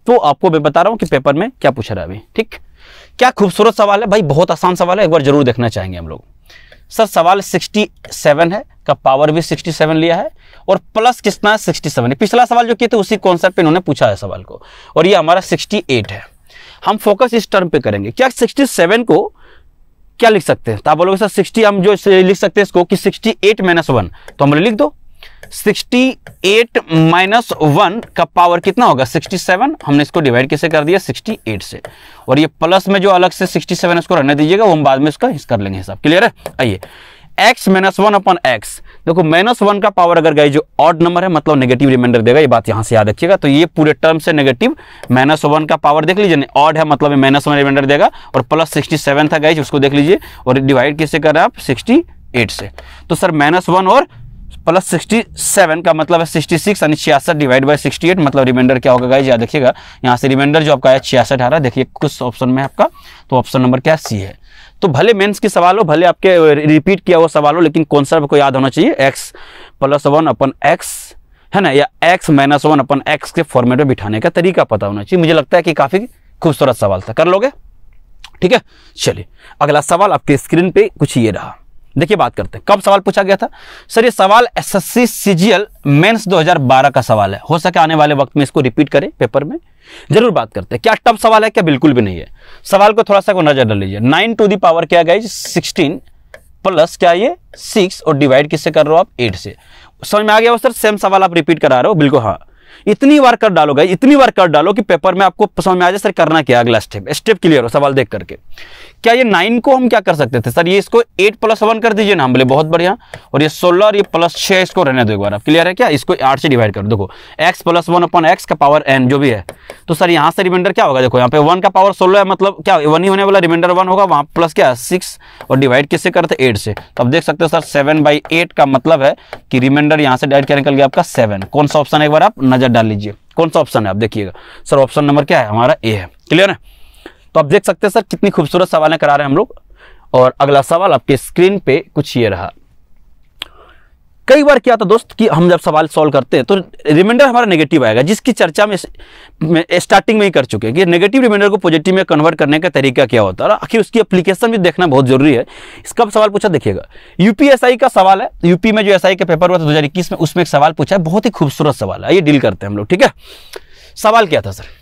तो आपको मैं बता रहा हूँ कि पेपर में क्या पूछा रहा है अभी ठीक क्या खूबसूरत सवाल है भाई बहुत आसान सवाल है एक बार जरूर देखना चाहेंगे हम लोग सर सवाल सेवन है का पावर भी सेवन लिया है और प्लस कितना है सिक्सटी सेवन पिछला सवाल जो किए थे उसी कॉन्सेप्ट पे इन्होंने पूछा है सवाल को और ये हमारा सिक्सटी एट है हम फोकस इस टर्म पे करेंगे क्या सिक्सटी सेवन को क्या लिख सकते हैं तो आप बोलोगे सर सिक्सटी हम जो लिख सकते हैं इसको कि सिक्सटी एट माइनस वन तो हम लिख दो सिक्सटी एट माइनस वन का पावर कितना होगा सिक्सटी सेवन हमने इसको डिवाइड कैसे कर दिया सिक्सटी एट से और ये प्लस में जो अलग से सिक्सटी सेवन इसको रहने दीजिएगा वो हम बाद में इसका कर लेंगे हिसाब क्लियर है आइए एक्स माइनस वन अपन एक्स देखो माइनस वन का पावर अगर गए जो ऑड नंबर है मतलब नेगेटिव रिमाइंडर देगा ये बात यहाँ से याद रखिएगा तो ये पूरे टर्म से नेगेटिव माइनस वन का पावर देख लीजिए ऑड है मतलब माइनस वन रिमाइंडर देगा और प्लस सिक्सटी सेवन था गाइज उसको देख लीजिए और डिवाइड किससे कर रहे हैं आप सिक्सटी एट से तो सर माइनस वन और प्लस सिक्सटी सेवन का मतलब है सिक्सटी सिक्स यानी छियासठ डिवाइड बाई सिक्सटी एट मतलब रिमाइंडर क्या होगा गाइज याद रखिएगा यहाँ से रिमाइंडर जो आपका है छियासठ आ रहा है देखिए कुछ ऑप्शन में आपका तो ऑप्शन नंबर क्या सी है तो भले मेंस की सवाल हो भले आपके रिपीट किया हुआ सवाल हो लेकिन कौन सा आपको याद होना चाहिए एक्स प्लस वन अपन एक्स है ना या एक्स माइनस वन अपन एक्स के फॉर्मेट में बिठाने का तरीका पता होना चाहिए मुझे लगता है कि काफ़ी खूबसूरत सवाल था कर लोगे ठीक है चलिए अगला सवाल आपके स्क्रीन पे कुछ ये रहा देखिए बात करते हैं कब सवाल पूछा गया था सर ये सवाल एसएससी सीजीएल मेंस 2012 का सवाल है हो सके आने वाले वक्त में इसको रिपीट करें पेपर में जरूर बात करते हैं क्या टफ सवाल है क्या बिल्कुल भी नहीं है सवाल को थोड़ा सा को नजर डाल लीजिए नाइन टू दी पावर क्या गई सिक्सटीन प्लस क्या ये सिक्स और डिवाइड किससे कर रहे हो आप एट से समझ में आ गया हो सर सेम सवाल आप रिपीट करा रहे हो बिल्कुल हाँ इतनी बार कर डालो गाइस इतनी बार कर डालो कि पेपर में आपको समझ में आ जाए सर करना क्या अगला स्टेप स्टेप क्लियर हो सवाल देख करके क्या ये नाइन को हम क्या कर सकते थे सर ये इसको एट प्लस वन कर दीजिए ना हम बोले बहुत बढ़िया और ये सोलह और ये प्लस छह इसको रहने दो एक बार आप क्लियर है क्या इसको आठ से डिवाइड कर देखो एक्स प्लस वन अपन एक्स का पावर एन जो भी है तो सर यहाँ से रिमाइंडर क्या होगा देखो यहाँ पे वन का पावर सोलह है मतलब क्या वन ही होने वाला रिमाइंडर वन होगा वहाँ प्लस क्या सिक्स और डिवाइड किससे करते एट से तो आप देख सकते हो सर सेवन बाई एट का मतलब है कि रिमाइंडर यहाँ से डिवाइड क्या निकल गया आपका सेवन कौन सा ऑप्शन है एक बार आप नजर हजार डाल लीजिए कौन सा ऑप्शन है आप देखिएगा सर ऑप्शन नंबर क्या है हमारा ए है क्लियर है तो आप देख सकते हैं सर कितनी खूबसूरत सवालें करा रहे हैं हम लोग और अगला सवाल आपके स्क्रीन पे कुछ ये रहा कई बार क्या होता दोस्त कि हम जब सवाल सॉल्व करते हैं तो रिमाइंडर हमारा नेगेटिव आएगा जिसकी चर्चा में स्टार्टिंग में ही कर चुके हैं कि नेगेटिव रिमाइंडर को पॉजिटिव में कन्वर्ट करने का तरीका क्या होता है और आखिर उसकी एप्लीकेशन भी देखना बहुत जरूरी है इसका सवाल पूछा देखिएगा यूपीएसआई का सवाल है यूपी में जो एस का पेपर हुआ था दो में उसमें एक सवाल पूछा है बहुत ही खूबसूरत सवाल है ये डील करते हैं हम लोग ठीक है सवाल क्या था सर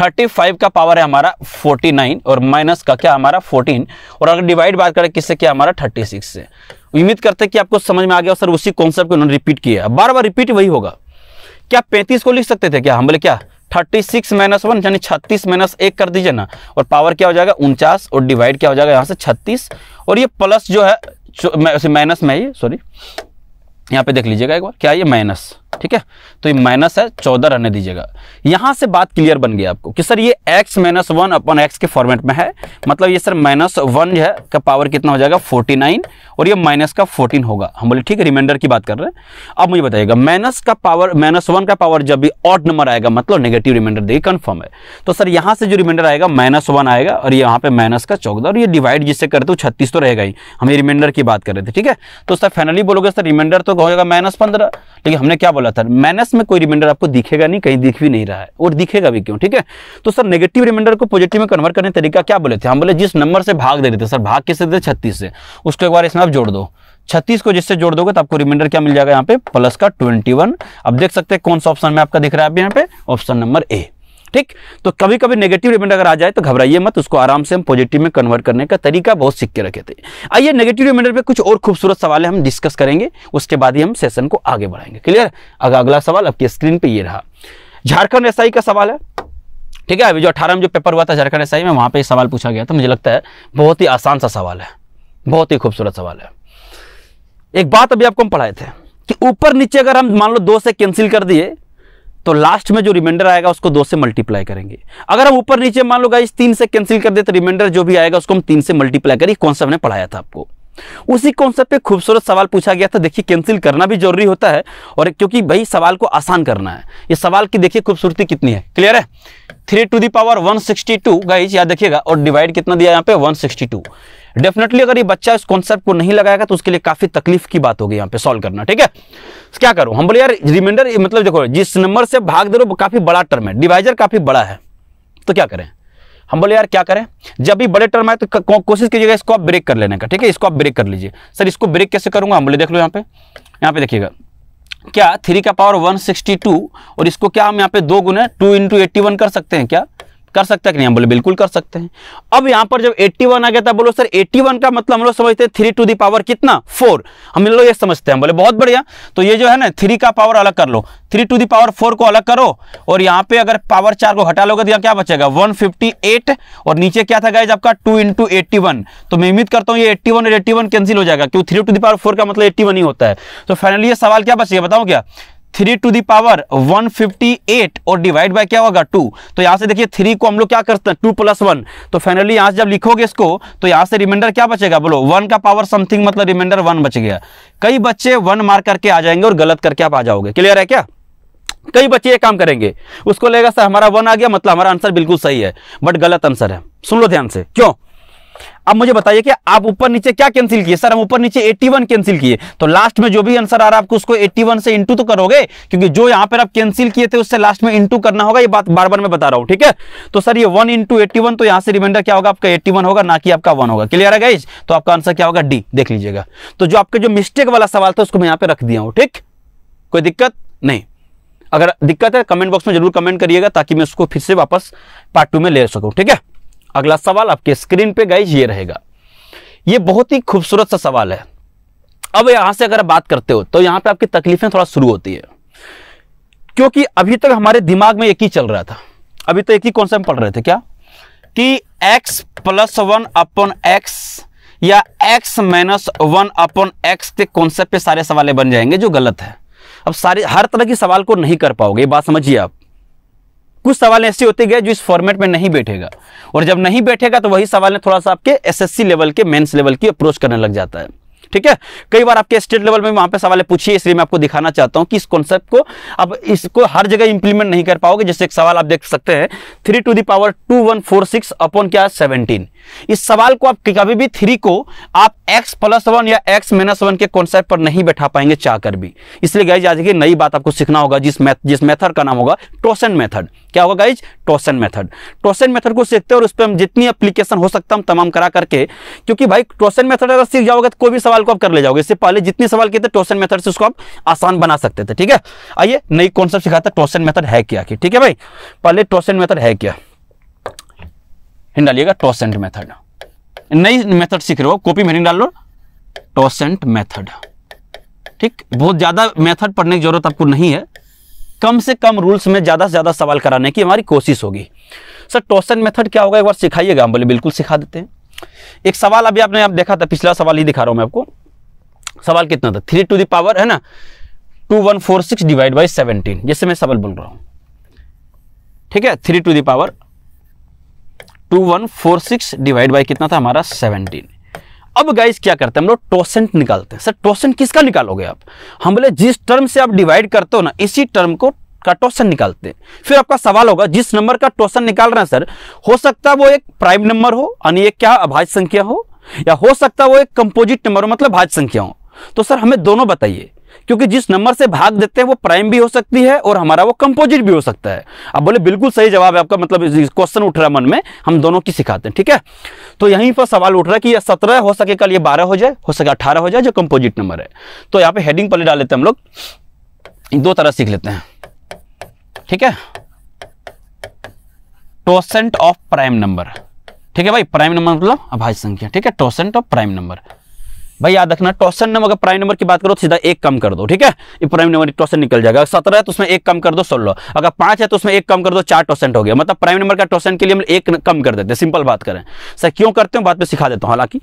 थर्टी फाइव का पावर है हमारा फोर्टी नाइन और माइनस का क्या हमारा फोर्टीन और अगर डिवाइड बात करें किससे क्या हमारा थर्टी सिक्स से उम्मीद करते हैं कि आपको समझ में आ गया सर उसी कॉन्सेप्ट को उन्होंने रिपीट किया बार बार रिपीट वही होगा क्या पैंतीस को लिख सकते थे क्या हम बोले क्या थर्टी सिक्स माइनस वन यानी छत्तीस माइनस एक कर दीजिए ना और पावर क्या हो जाएगा उनचास और डिवाइड क्या हो जाएगा यहाँ से छत्तीस और ये प्लस जो है माइनस में ये सॉरी यहाँ पे देख लीजिएगा एक बार क्या ये माइनस ठीक है तो ये माइनस है चौदह रहने दीजिएगा यहां से बात क्लियर बन गया आपको कि सर ये एक्स माइनस वन अपन एक्स के फॉर्मेट में है मतलब ये सर माइनस वन जो है का पावर कितना हो जाएगा फोर्टी नाइन और ये माइनस का फोर्टीन होगा हम बोले ठीक है रिमाइंडर की बात कर रहे हैं अब मुझे बताइएगा माइनस का पावर माइनस वन का पावर जब भी ऑट नंबर आएगा मतलब नेगेटिव रिमाइंडर देगी कन्फर्म है तो सर यहां से जो रिमाइंडर आएगा माइनस वन आएगा और यहाँ पे माइनस का चौदह और ये डिवाइड जिससे करते हो छत्तीस तो रहेगा ही हम रिमाइंडर की बात कर रहे थे ठीक है तो सर फाइनली बोलोगे सर रिमाइंडर तो हो जाएगा माइनस पंद्रह लेकिन हमने क्या वाला था माइनस में कोई रिमाइंडर आपको दिखेगा नहीं कहीं दिख भी नहीं रहा है और दिखेगा भी क्यों ठीक है तो सर नेगेटिव रिमाइंडर को पॉजिटिव में कन्वर्ट करने तरीका क्या बोले थे हम बोले जिस नंबर से भाग दे रहे थे सर भाग किससे देते छत्तीस से उसको एक बार इसमें आप जोड़ दो छत्तीस को जिससे जोड़ दोगे तो आपको रिमाइंडर क्या मिल जाएगा यहाँ पे प्लस का ट्वेंटी वन अब देख सकते हैं कौन सा ऑप्शन में आपका दिख रहा है आप यहाँ पे ऑप्शन नंबर ए ठीक तो कभी कभी नेगेटिव रिमाइंडर अगर आ जाए तो घबराइए मत उसको आराम से हम पॉजिटिव में कन्वर्ट करने का तरीका बहुत सीख के रखे थे आइए नेगेटिव रिमाइंडर पे कुछ और खूबसूरत सवाल हम डिस्कस करेंगे उसके बाद ही हम सेशन को आगे बढ़ाएंगे क्लियर अगर अगला सवाल आपकी स्क्रीन पर ये रहा झारखंड एस का सवाल है ठीक है अभी जो अठारह में जो पेपर हुआ था झारखंड एस में वहां पर सवाल पूछा गया था मुझे लगता है बहुत ही आसान सा सवाल है बहुत ही खूबसूरत सवाल है एक बात अभी आपको हम पढ़ाए थे कि ऊपर नीचे अगर हम मान लो दो से कैंसिल कर दिए तो लास्ट में जो रिमाइंडर आएगा उसको दो से मल्टीप्लाई करेंगे अगर हम ऊपर नीचे मान लो गाइस तीन से कैंसिल कर दे तो रिमाइंडर जो भी आएगा उसको हम तीन से मल्टीप्लाई कौन सा हमने पढ़ाया था आपको उसी कॉन्सेप्ट पे खूबसूरत सवाल पूछा गया था देखिए कैंसिल करना भी जरूरी होता है और क्योंकि भाई सवाल को आसान करना है ये सवाल की देखिए खूबसूरती कितनी है क्लियर है three to the power one sixty two guys याद देखिएगा और डिवाइड कितना दिया यहाँ पे वन सिक्सटी टू डेफिनेटली अगर ये बच्चा इस कॉन्सेप्ट को नहीं लगाएगा तो उसके लिए काफी तकलीफ की बात होगी यहाँ पे सॉल्व करना ठीक है तो क्या करूं हम बोले यार रिमाइंडर मतलब देखो जिस नंबर से भाग दे रहे काफी बड़ा टर्म है डिवाइजर काफी बड़ा है तो क्या करें हम बोले यार क्या करें जब भी बड़े टर्म आए तो कोशिश कीजिएगा इसको आप ब्रेक कर लेने का ठीक है इसको आप ब्रेक कर लीजिए सर इसको ब्रेक कैसे करूंगा हम बोले देख लो यहाँ पे यहाँ पे देखिएगा क्या थ्री का पावर 162 और इसको क्या हम यहाँ पे दो गुना टू इंटू एट्टी वन कर सकते हैं क्या कर सकते हैं कि नहीं बोले बिल्कुल कर सकते हैं अब यहां पर जब 81 आ गया था बोलो सर 81 का मतलब हम लोग समझते हैं थ्री टू दी पावर कितना फोर हम लोग ये समझते हैं बोले बहुत बढ़िया तो ये जो है ना थ्री का पावर अलग कर लो three to the power four को अलग करो और यहां पे अगर पावर चार को हटा लोगे तो क्या बचेगा वन और नीचे क्या था गाइज आपका टू इंटू तो मैं उम्मीद करता हूँ ये एट्टी और एट्टी कैंसिल हो जाएगा क्योंकि three to the power four का मतलब एट्टी ही होता है तो फाइनली ये सवाल क्या बचेगा बताओ क्या three to the power one fifty eight और डिवाइड बाय क्या होगा टू तो यहां से देखिए थ्री को हम लोग क्या करते हैं टू प्लस वन तो फाइनली यहां से जब लिखोगे इसको तो यहां से रिमाइंडर क्या बचेगा बोलो वन का पावर समथिंग मतलब रिमाइंडर वन बच गया कई बच्चे वन मार करके आ जाएंगे और गलत करके आप आ जाओगे क्लियर है क्या कई बच्चे ये काम करेंगे उसको लेगा सर हमारा वन आ गया मतलब हमारा आंसर बिल्कुल सही है बट गलत आंसर है सुन लो ध्यान से क्यों अब मुझे बताइए कि आप ऊपर नीचे क्या कैंसिल किए सर हम ऊपर नीचे 81 कैंसिल किए तो लास्ट में जो भी आंसर आ रहा है आपको उसको 81 से इंटू तो करोगे क्योंकि जो यहां पर आप कैंसिल किए थे उससे लास्ट में इंटू करना होगा ये बात बार बार मैं बता रहा हूं ठीक है तो सर ये वन इंटू तो यहाँ से रिमाइंडर क्या होगा आपका एट्टी होगा ना कि आपका वन होगा क्लियर है गाइज तो आपका आंसर क्या होगा डी देख लीजिएगा तो जो आपका जो मिस्टेक वाला सवाल था उसको मैं यहां पर रख दिया हूँ ठीक कोई दिक्कत नहीं अगर दिक्कत है कमेंट बॉक्स में जरूर कमेंट करिएगा ताकि मैं उसको फिर से वापस पार्ट टू में ले सकूं ठीक है अगला सवाल आपके स्क्रीन पे गाइज ये रहेगा ये बहुत ही खूबसूरत सा सवाल है अब यहां से अगर आप बात करते हो तो यहां पे आपकी तकलीफें थोड़ा शुरू होती है क्योंकि अभी तक हमारे दिमाग में एक ही चल रहा था अभी तो एक ही कॉन्सेप्ट पढ़ रहे थे क्या कि x प्लस वन अपन एक्स या x माइनस वन अपन एक्स के कॉन्सेप्ट पे सारे सवाले बन जाएंगे जो गलत है अब सारे हर तरह की सवाल को नहीं कर पाओगे ये बात समझिए आप कुछ सवाल ऐसे होते गए जो इस फॉर्मेट में नहीं बैठेगा और जब नहीं बैठेगा तो वही सवाल थोड़ा सा आपके एसएससी लेवल के मेंस लेवल की अप्रोच करने लग जाता है ठीक है कई बार आपके स्टेट लेवल में वहां पे सवाल पूछिए इसलिए मैं आपको दिखाना चाहता हूं कि इस कॉन्सेप्ट को अब इसको हर जगह इंप्लीमेंट नहीं कर पाओगे जैसे एक सवाल आप देख सकते हैं three to the power two one four six upon क्या सेवनटीन इस सवाल को आप कभी भी थ्री को आप एक्स प्लस वन या एक्स माइनस वन के कॉन्सेप्ट पर नहीं बैठा पाएंगे चाहकर भी इसलिए गाइज आज की नई बात आपको सीखना होगा जिस मैथ जिस मेथड का नाम होगा टोसन मेथड क्या होगा गाइज टोसन मेथड टोसन मेथड को सीखते हैं और उस पर हम जितनी अप्लीकेशन हो सकता हम तमाम करा करके क्योंकि भाई टोसन मेथड अगर सीख जाओगे तो कोई भी सवाल को आप कर ले जाओगे इससे पहले जितने सवाल किए थे टोसन मेथड से उसको आप आसान बना सकते थे ठीक है आइए नई कॉन्सेप्ट सिखाता टोसन मेथड है क्या ठीक है भाई पहले टोसन मेथड है क्या हिंड डालिएगा टॉस एंड मेथड नई मेथड सीख रहे हो कॉपी में नहीं डाल लो टॉस एंड मेथड ठीक बहुत ज़्यादा मेथड पढ़ने की जरूरत आपको नहीं है कम से कम रूल्स में ज़्यादा से ज़्यादा सवाल कराने की हमारी कोशिश होगी सर टॉस एंड मेथड क्या होगा एक बार सिखाइएगा हम बोले बिल्कुल सिखा देते हैं एक सवाल अभी आपने आप देखा था पिछला सवाल ही दिखा रहा हूं मैं आपको सवाल कितना था थ्री टू दावर है ना two one four six divide by seventeen जैसे मैं सवाल बोल रहा हूं ठीक है three to the power two one four six divide by कितना था हमारा सेवनटीन अब गाइस क्या करते हैं हम लोग टोसेंट निकालते हैं सर टोसेंट किसका निकालोगे आप हम बोले जिस टर्म से आप डिवाइड करते हो ना इसी टर्म को का टोसन निकालते हैं फिर आपका सवाल होगा जिस नंबर का टोसन निकाल रहे हैं सर हो सकता है वो एक प्राइम नंबर हो यानी एक क्या अभाज्य संख्या हो या हो सकता है वो एक कंपोजिट नंबर हो मतलब भाज्य संख्या हो तो सर हमें दोनों बताइए क्योंकि जिस नंबर से भाग देते हैं वो प्राइम भी हो सकती है और हमारा वो कंपोजिट भी हो सकता है अब बोले बिल्कुल सही जवाब है आपका मतलब क्वेश्चन उठ रहा है मन में हम दोनों की सिखाते हैं ठीक है तो यहीं पर सवाल उठ रहा है कि यह सत्रह हो सके कल ये बारह हो जाए हो सके अठारह हो जाए जो कंपोजिट नंबर है तो यहाँ पे हेडिंग पहले डाल लेते हैं हम लोग दो तरह सीख लेते हैं ठीक है टोसेंट ऑफ प्राइम नंबर ठीक है भाई प्राइम नंबर मतलब अभाज्य संख्या ठीक है टोसेंट ऑफ प्राइम नंबर भाई याद रखना टॉसन नंबर अगर प्राइम नंबर की बात करो तो सीधा एक कम कर दो ठीक है ये प्राइम नंबर टॉसन निकल जाएगा सत्रह है तो उसमें एक कम कर दो सोलह अगर पांच है तो उसमें एक कम कर दो चार टॉसेंट हो गया मतलब प्राइम नंबर का टॉसेंट के लिए हम एक कम कर देते सिंपल बात करें सर क्यों करते हैं बात में सिखा देता हूँ हालांकि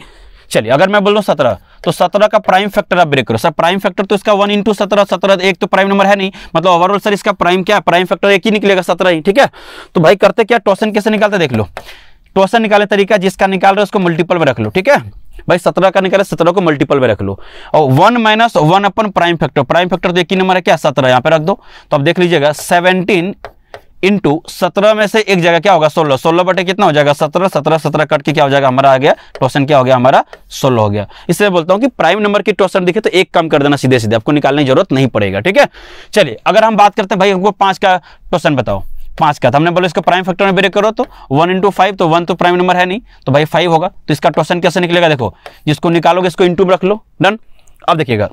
चलिए अगर मैं बोल रहा सत्रह तो सत्रह का प्राइम फैक्टर आप ब्रेक करो सर प्राइम फैक्टर तो इसका वन इंटू सत्रह सत्रह एक तो प्राइम नंबर है नहीं मतलब ओवरऑल सर इसका प्राइम क्या प्राइम फैक्टर एक ही निकलेगा सत्रह ही ठीक है तो भाई करते क्या टॉसन कैसे निकालते देख लो क्वेश्चन तो निकाले तरीका जिसका निकाल रहे उसको मल्टीपल में रख लो ठीक है भाई सत्रह का निकाले सत्रह को मल्टीपल में रख लो और वन माइनस वन अपन प्राइम फैक्टर प्राइम फैक्टर तो एक ही नंबर है क्या सत्रह यहाँ पे रख दो तो आप देख लीजिएगा सेवनटीन इंटू सत्रह में से एक जगह क्या होगा सोलह सोलह बटे कितना हो जाएगा सत्रह सत्रह सत्रह कट के क्या हो जाएगा हमारा आ गया टोशन क्या हो गया हमारा सोलह हो गया इसलिए बोलता हूँ कि प्राइम नंबर की टोशन दिखे तो एक कम कर देना सीधे सीधे आपको निकालने की जरूरत नहीं पड़ेगा ठीक है चलिए अगर हम बात करते हैं भाई हमको पांच का टोशन बताओ पांच का था हमने बोला इसको प्राइम फैक्टर में ब्रेक करो तो वन इंटू फाइव तो वन तो प्राइम नंबर है नहीं तो भाई फाइव होगा तो इसका टोशन कैसे निकलेगा देखो जिसको निकालोगे इसको इंटू में रख लो डन अब देखिएगा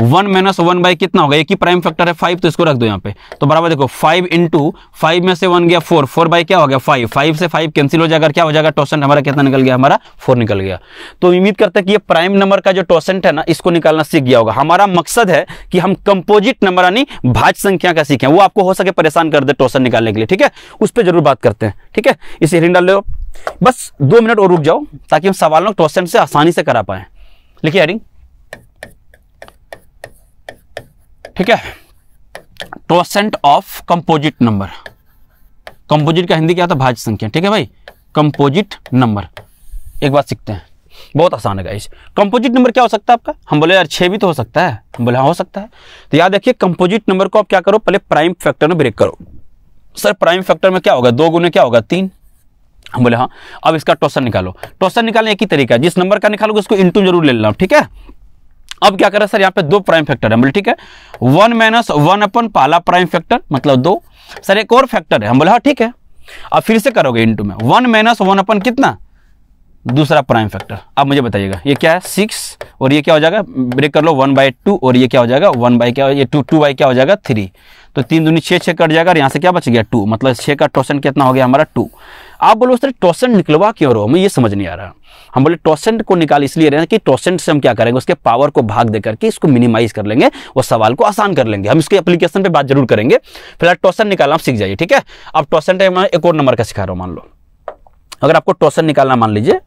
वन माइनस वन बाई कितना होगा एक ही प्राइम फैक्टर है फाइव तो इसको रख दो यहाँ पे तो बराबर देखो फाइव इंटू फाइव में से वन गया फोर फोर बाई क्या हो गया फाइव फाइव से फाइव कैंसिल हो जाएगा क्या हो जाएगा टोसेंट हमारा कितना निकल गया हमारा फोर निकल गया तो उम्मीद करते हैं कि ये प्राइम नंबर का जो टोसेंट है ना इसको निकालना सीख गया होगा हमारा मकसद है कि हम कंपोजिट नंबर यानी भाज संख्या का सीखें वो आपको हो सके परेशान कर दे टोसन निकालने के लिए ठीक है उस पर जरूर बात करते हैं ठीक है इसे डाल लो बस दो मिनट और रुक जाओ ताकि हम सवालों को टोसेंट से आसानी से करा पाए लिखिए हरिंग ठीक है टोसेंट ऑफ कंपोजिट नंबर कंपोजिट का हिंदी क्या था भाज्य संख्या ठीक है भाई कंपोजिट नंबर एक बात सीखते हैं बहुत आसान है इस कंपोजिट नंबर क्या हो सकता है आपका हम बोले यार छह भी तो हो सकता है हम बोले हाँ हो सकता है तो याद रखिए कंपोजिट नंबर को आप क्या करो पहले प्राइम फैक्टर में ब्रेक करो सर प्राइम फैक्टर में क्या होगा दो गुने क्या होगा तीन हम बोले हाँ अब इसका टोसन निकालो टोसन निकालने एक ही तरीका जिस नंबर का निकालोगे उसको इंटू जरूर ले लो ठीक है अब क्या करें सर यहाँ पे दो प्राइम फैक्टर है बोले ठीक है वन माइनस वन अपन पहला प्राइम फैक्टर मतलब दो सर एक और फैक्टर है हम बोले हाँ ठीक है अब फिर से करोगे इंटू में वन माइनस वन अपन कितना दूसरा प्राइम फैक्टर अब मुझे बताइएगा ये क्या है सिक्स और ये क्या हो जाएगा ब्रेक कर लो वन बाई टू और ये क्या हो जाएगा वन बाई क्या ये टू टू बाई क्या हो जाएगा थ्री तो तीन दूनी छः छः कट जाएगा और यहाँ से क्या बच गया टू मतलब छः का टोशन कितना हो गया हमारा टू आप बोलो सर टोसेंट निकलवा क्यों रहो हमें ये समझ नहीं आ रहा हम बोले टोसेंट को निकाल इसलिए रहे हैं कि टोसेंट से हम क्या करेंगे उसके पावर को भाग दे करके इसको मिनिमाइज कर लेंगे और सवाल को आसान कर लेंगे हम इसके एप्लीकेशन पर बात जरूर करेंगे फिलहाल टोसेंट निकालना सीख जाइए ठीक है अब टोसेंट मैं एक और नंबर का सिखा रहा हूँ मान लो अगर आपको टोसेंट निकालना मान लीजिए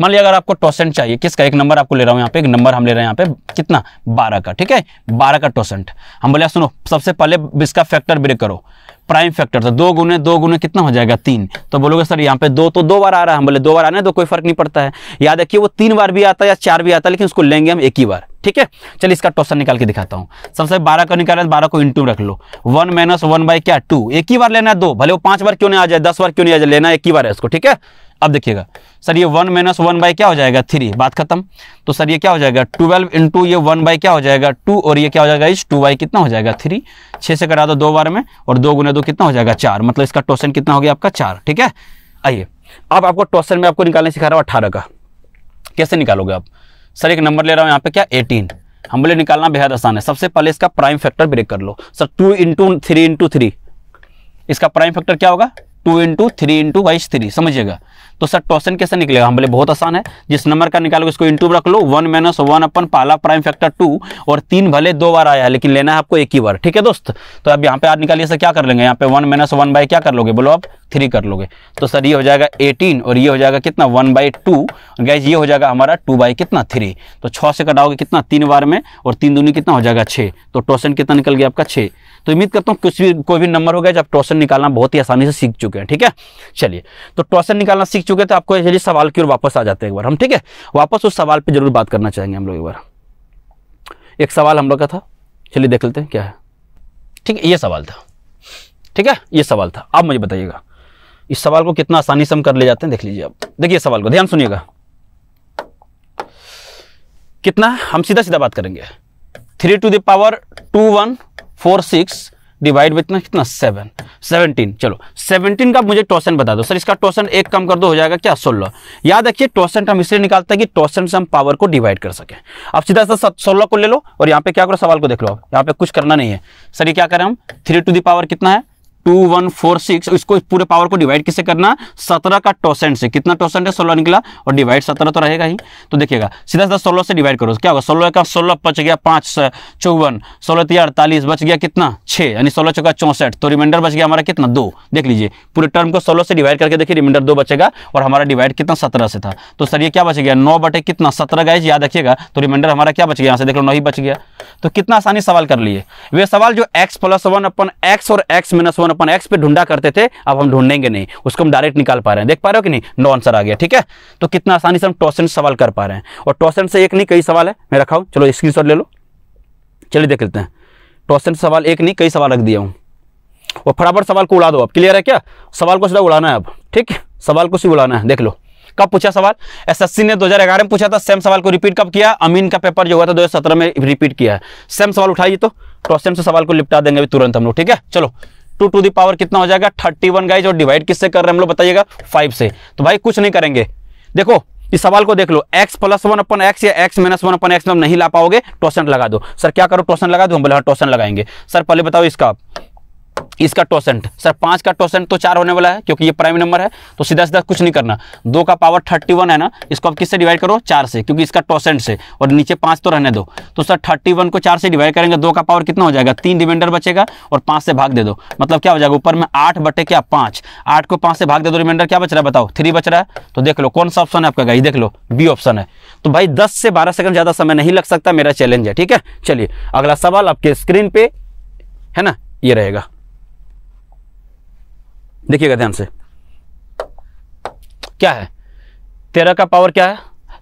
मान लिया अगर आपको टोसेंट चाहिए किसका एक नंबर आपको ले रहा हूँ यहाँ पे एक नंबर हम ले रहे हैं यहाँ पे कितना बारह का ठीक है बारह का टोसेंट हम बोले सुनो सबसे पहले इसका फैक्टर ब्रेक करो प्राइम फैक्टर था दो गुने दो गुने कितना हो जाएगा तीन तो बोलोगे सर यहाँ पे दो तो दो बार आ रहा है हम बोले दो बार आने तो कोई फर्क नहीं पड़ता है याद रखिए वो तीन बार भी आता है या चार भी आता है लेकिन उसको लेंगे हम एक ही बार ठीक है चलिए इसका टोसन निकाल के दिखाता हूँ सबसे बारह को निकाल बारह को इंटू रख लो वन माइनस वन बाई क्या टू एक ही बार लेना है दो भले वो पांच बार क्यों नहीं आ जाए दस बार क्यों नहीं आ जाए लेना एक ही बार है इसको ठीक है अब देखिएगा सर ये वन माइनस वन बाई क्या हो जाएगा थ्री बात खत्म तो सर ये क्या हो जाएगा ट्वेल्व इंटू ये वन बाई क्या हो जाएगा टू और ये क्या हो जाएगा इस टू बाई कितना हो जाएगा थ्री छः से करा दो दो बार में और दो गुना दो कितना हो जाएगा चार मतलब इसका टोसन कितना हो गया आपका चार ठीक है आइए अब आपको टोसन में आपको निकालने सिखा रहा हूँ अठारह का कैसे निकालोगे आप सर एक नंबर ले रहा हूँ यहाँ पे क्या एटीन हम बोले निकालना बेहद आसान है सबसे पहले इसका प्राइम फैक्टर ब्रेक कर लो sir two into three into three इसका प्राइम फैक्टर क्या होगा टू इंटू थ्री इंटू वाइस थ्री समझिएगा तो सर टॉसन कैसे निकलेगा हम बोले बहुत आसान है जिस नंबर का निकालोगे उसको इंटू रख लो वन माइनस वन अपन पहला प्राइम फैक्टर टू और तीन भले दो बार आया है लेकिन लेना है आपको एक ही बार ठीक है दोस्त तो अब यहाँ पे आज निकालिए क्या कर लेंगे यहाँ पे वन माइनस वन बाई क्या कर लोगे बोलो आप थ्री कर लोगे तो सर ये हो जाएगा एटीन और ये हो जाएगा कितना वन बाई टू गैस ये हो जाएगा हमारा टू बाई कितना थ्री तो छः से कटाओगे कितना तीन बार में और तीन दूनी कितना हो जाएगा छः तो टोसन कितना निकल गया आपका छः तो उम्मीद करता हूँ कुछ भी कोई भी नंबर हो गया जब टॉसन निकालना बहुत ही आसानी से सीख चुके हैं ठीक है चलिए तो टॉसन निकालना सीख चुके हैं तो आपको चलिए सवाल की ओर वापस आ जाते हैं एक बार हम ठीक है वापस उस सवाल पर जरूर बात करना चाहेंगे हम लोग एक बार एक सवाल हम लोग का था चलिए देख लेते हैं क्या है ठीक है ये सवाल था ठीक है ये सवाल था आप मुझे बताइएगा इस सवाल को कितना आसानी से हम कर ले जाते हैं देख लीजिए आप देखिए सवाल को ध्यान सुनिएगा कितना हम सीधा सीधा बात करेंगे three to the power two one four six divide by इतना कितना सेवन सेवनटीन चलो सेवनटीन का मुझे टोसेंट बता दो सर इसका टोसेंट एक कम कर दो हो जाएगा क्या सोलह याद रखिए टोसेंट हम इसलिए निकालते हैं कि टोसेंट से हम पावर को डिवाइड कर सकें अब सीधा सा सोलह को ले लो और यहाँ पे क्या करो सवाल को देख लो यहाँ पे कुछ करना नहीं है सर ये क्या करें हम थ्री टू दी पावर कितना है टू वन फोर सिक्स इसको पूरे पावर को डिवाइड किससे करना सत्रह का टोसेंट से कितना टोसेंट है सोलह निकला और डिवाइड सत्रह तो रहेगा ही तो देखिएगा सीधा सीधा सोलह से डिवाइड करो क्या होगा सोलह का सोलह बच गया पांच चौवन सोलह तीन अड़तालीस बच गया कितना छह यानी सोलह चौका चौसठ तो रिमाइंडर बच गया हमारा कितना दो देख लीजिए पूरे टर्म को सोलह से डिवाइड करके देखिए रिमाइंडर दो बचेगा और हमारा डिवाइड कितना सत्रह से था तो सर ये क्या बच गया नौ बटे कितना सत्रह गाइज याद रखिएगा तो रिमाइंडर हमारा क्या बच गया यहाँ से देख लो नहीं बच गया तो कितना आसानी सवाल कर लिए वे सवाल जो एक्स प्लस वन अपन एक्स और एक्स माइनस वन अपन एक्स पे ढूंढा करते थे अब हम ढूंढेंगे नहीं उसको हम डायरेक्ट निकाल पा रहे हैं देख पा रहे हो कि नहीं नो आंसर आ गया ठीक है तो कितना आसानी से हम टॉसेंट सवाल कर पा रहे हैं और टॉसेंट से एक नहीं कई सवाल है मैं रखा हूँ चलो स्क्रीन ले लो चलिए देख लेते हैं टॉसेंट सवाल एक नहीं कई सवाल रख दिया हूँ और फटाफट सवाल को उड़ा दो अब क्लियर है क्या सवाल को सीधा उड़ाना है अब ठीक सवाल को सी उड़ाना है देख लो कब पूछा सवाल एसएससी ने 2011 में पूछा था सेम सवाल को रिपीट कब किया अमीन का पेपर जो हुआ था 2017 में रिपीट किया है सेम सवाल उठाइए तो क्वेश्चन से सवाल को निपटा देंगे अभी तुरंत हम लोग ठीक है चलो टू टू दावर कितना हो जाएगा थर्टी वन गाइज और डिवाइड किससे कर रहे हैं हम लोग बताइएगा फाइव से तो भाई कुछ नहीं करेंगे देखो इस सवाल को देख लो x प्लस वन अपन एक्स या x माइनस वन अपन एक्स नहीं ला पाओगे टोशन लगा दो सर क्या करो टोसन लगा दो हम बोले हाँ टोसन लगाएंगे सर पहले बताओ इसका इसका टोसेंट सर पांच का टोसेंट तो चार होने वाला है क्योंकि ये प्राइम नंबर है तो सीधा सीधा कुछ नहीं करना दो का पावर थर्टी वन है ना इसको आप किससे डिवाइड करो चार से क्योंकि इसका टोसेंट से और नीचे पांच तो रहने दो तो सर थर्टी वन को चार से डिवाइड करेंगे दो का पावर कितना हो जाएगा तीन रिमाइंडर बचेगा और पांच से भाग दे दो मतलब क्या हो जाएगा ऊपर में आठ बटे क्या पांच आठ को पांच से भाग दे दो रिमाइंडर क्या बच रहा है बताओ थ्री बच रहा है तो देख लो कौन सा ऑप्शन है आपका गाई देख लो बी ऑप्शन है तो भाई दस से बारह सेकंड ज़्यादा समय नहीं लग सकता मेरा चैलेंज है ठीक है चलिए अगला सवाल आपके स्क्रीन पे है ना ये रहेगा देखिएगा ध्यान से क्या है तेरह का पावर क्या है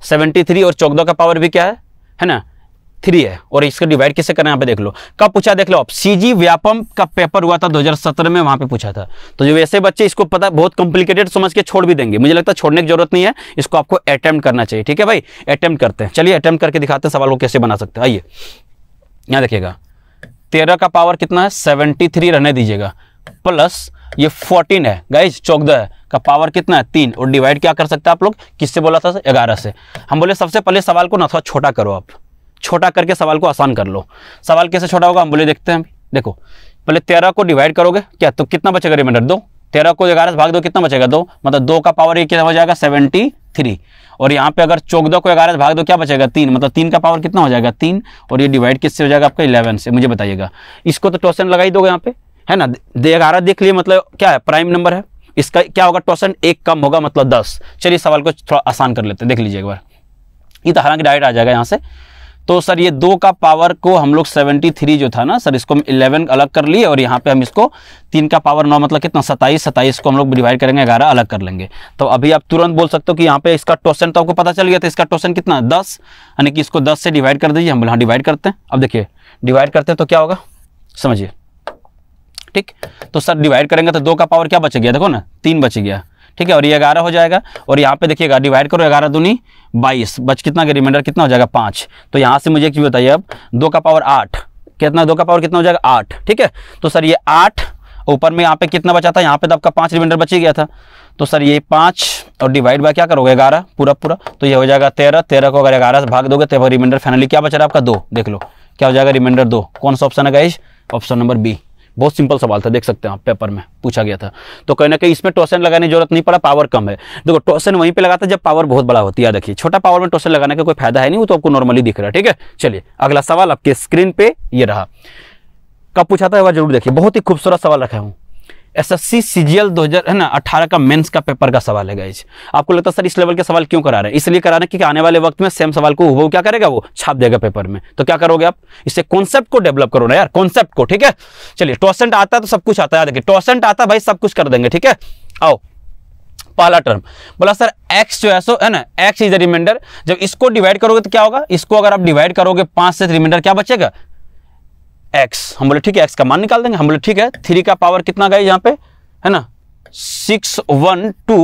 सेवेंटी थ्री और चौदह का पावर भी क्या है है ना थ्री है और इसका डिवाइड किससे करें यहाँ पे देख लो कब पूछा देख लो आप सीजी व्यापम का पेपर हुआ था 2017 में वहां पे पूछा था तो जो वैसे बच्चे इसको पता बहुत कॉम्प्लिकेटेड समझ के छोड़ भी देंगे मुझे लगता है छोड़ने की जरूरत नहीं है इसको आपको अटैम्प्ट करना चाहिए ठीक है भाई अटैम्प्ट करते हैं चलिए अटैम्प्ट करके दिखाते हैं सवाल को कैसे बना सकते हैं आइए यहाँ देखिएगा तेरह का पावर कितना है सेवेंटी रहने दीजिएगा प्लस ये फोर्टीन है गाइज चौदह का पावर कितना है तीन और डिवाइड क्या कर सकते हैं आप लोग किससे बोला था ग्यारह से हम बोले सबसे पहले सवाल को ना थोड़ा छोटा करो आप छोटा करके सवाल को आसान कर लो सवाल कैसे छोटा होगा हम बोले देखते हैं देखो पहले तेरह को डिवाइड करोगे क्या तो कितना बचेगा रिमाइंडर दो तेरह को ग्यारह भाग दो कितना बचेगा दो मतलब दो का पावर ये क्या हो जाएगा सेवेंटी थ्री और यहाँ पे अगर चौदह को ग्यारह से भाग दो क्या बचेगा तीन मतलब तीन का पावर कितना हो जाएगा तीन और ये डिवाइड किससे हो जाएगा आपका इलेवन से मुझे बताइएगा इसको तो टोसन लगाई दोगे यहाँ पे है ना ग्यारह देख लिए मतलब क्या है प्राइम नंबर है इसका क्या होगा टोसन एक कम होगा मतलब दस चलिए सवाल को थोड़ा आसान कर लेते हैं देख लीजिए एक बार ये तो हालांकि डायरेक्ट आ जाएगा यहाँ से तो सर ये दो का पावर को हम लोग सेवेंटी थ्री जो था ना सर इसको हम इलेवन अलग कर लिए और यहाँ पे हम इसको तीन का पावर नौ मतलब कितना सताईस सत्ताईस को हम लोग डिवाइड करेंगे ग्यारह अलग कर लेंगे तो अभी आप तुरंत बोल सकते हो कि यहाँ पे इसका टोसन तो आपको पता चल गया था इसका टोसन कितना है दस यानी कि इसको दस से डिवाइड कर दीजिए हम यहाँ डिवाइड करते हैं अब देखिए डिवाइड करते हैं तो क्या होगा समझिए ठीक तो सर डिवाइड करेंगे तो दो का पावर क्या बच गया देखो ना तीन बच गया ठीक है और ये ग्यारह हो जाएगा और यहाँ पे देखिएगा डिवाइड करो ग्यारह दूनी बाईस बच कितना का रिमाइंडर कितना हो जाएगा पाँच तो यहाँ से मुझे एक चीज़ बताइए अब दो का पावर आठ कितना दो का पावर कितना हो जाएगा आठ ठीक है तो सर ये आठ ऊपर में यहाँ पे कितना बचा था यहाँ पे तो आपका पाँच रिमाइंडर बच ही गया था तो सर ये पाँच और डिवाइड बाय क्या करोगे ग्यारह पूरा पूरा तो ये हो जाएगा तेरह तेरह को अगर ग्यारह से भाग दोगे तो रिमाइंडर फाइनली क्या बचा रहा है आपका दो देख लो क्या हो जाएगा रिमाइंडर दो कौन सा ऑप्शन है गाइज ऑप्शन नंबर बी बहुत सिंपल सवाल था देख सकते हैं आप पेपर में पूछा गया था तो कहीं ना कहीं इसमें टोसन लगाने की जरूरत नहीं पड़ा पावर कम है देखो टोसन वहीं पे लगाता जब पावर बहुत बड़ा होती है देखिए छोटा पावर में टोसन लगाने का कोई फायदा है नहीं वो तो आपको नॉर्मली दिख रहा है ठीक है चलिए अगला सवाल आपके स्क्रीन पे ये रहा कब पूछा था जरूर देखिए बहुत ही खूबसूरत सवाल रखा हूँ S S C C G L दो हज़ार है ना अट्ठारह का मेंस का पेपर का सवाल है गाइज आपको लगता है सर इस लेवल के सवाल क्यों करा रहे हैं इसलिए करा रहे हैं कि आने वाले वक्त में सेम सवाल को वो क्या करेगा वो छाप देगा पेपर में तो क्या करोगे आप इससे कॉन्सेप्ट को डेवलप करो ना यार कॉन्सेप्ट को ठीक है चलिए टॉसेंट आता है तो सब कुछ आता है देखिए टॉसेंट आता भाई सब कुछ कर देंगे ठीक है आओ पहला टर्म बोला सर x जो है सो है ना x इज द रिमाइंडर जब इसको डिवाइड करोगे तो क्या होगा इसको अगर आप डिवाइड करोगे पांच से रिमाइंडर क्या बचेगा एक्स हम बोले ठीक है एक्स का मान निकाल देंगे हम बोले ठीक है थ्री का पावर कितना गई यहाँ पे है ना six one two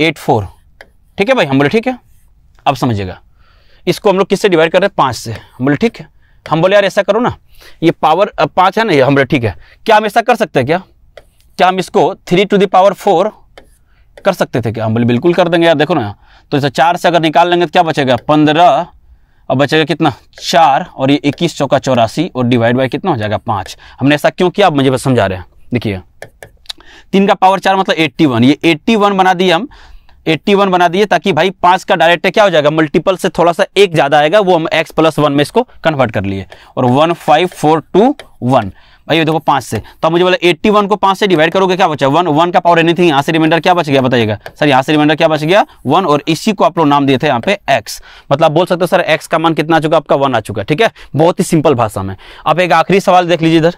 eight four ठीक है भाई हम बोले ठीक है अब समझिएगा इसको हम लोग किससे डिवाइड कर रहे हैं पाँच से हम बोले ठीक है हम बोले यार ऐसा करो ना ये पावर पाँच है ना ये हम बोले ठीक है क्या हम ऐसा कर सकते हैं क्या क्या हम इसको थ्री टू दावर फोर कर सकते थे क्या हम बोले बिल्कुल कर देंगे यार देखो ना तो इसे चार से अगर निकाल लेंगे तो क्या बचेगा पंद्रह और बचेगा कितना चार और ये इक्कीस चौका चौरासी और डिवाइड बाई कितना हो जाएगा पाँच हमने ऐसा क्यों किया आप मुझे बस समझा रहे हैं देखिए तीन का पावर चार मतलब एट्टी वन ये एट्टी वन बना दिए हम एट्टी वन बना दिए ताकि भाई पांच का डायरेक्ट क्या हो जाएगा मल्टीपल से थोड़ा सा एक ज़्यादा आएगा वो हम एक्स प्लस वन में इसको कन्वर्ट कर लिए और one five four two one भाई देखो पांच से तो मुझे बोला एट्टी वन को पांच से डिवाइड करोगे क्या बचा वन वन का पावर एनीथिंग यहाँ से रिमाइंडर क्या बच गया बताइएगा सर यहाँ से रिमाइंडर क्या बच गया वन और इसी को आप लोग नाम दिए थे यहाँ पे एक्स मतलब बोल सकते हो सर एक्स का मान कितना आ चुका आपका वन आ चुका ठीक है बहुत ही सिंपल भाषा में अब एक आखिरी सवाल देख लीजिए इधर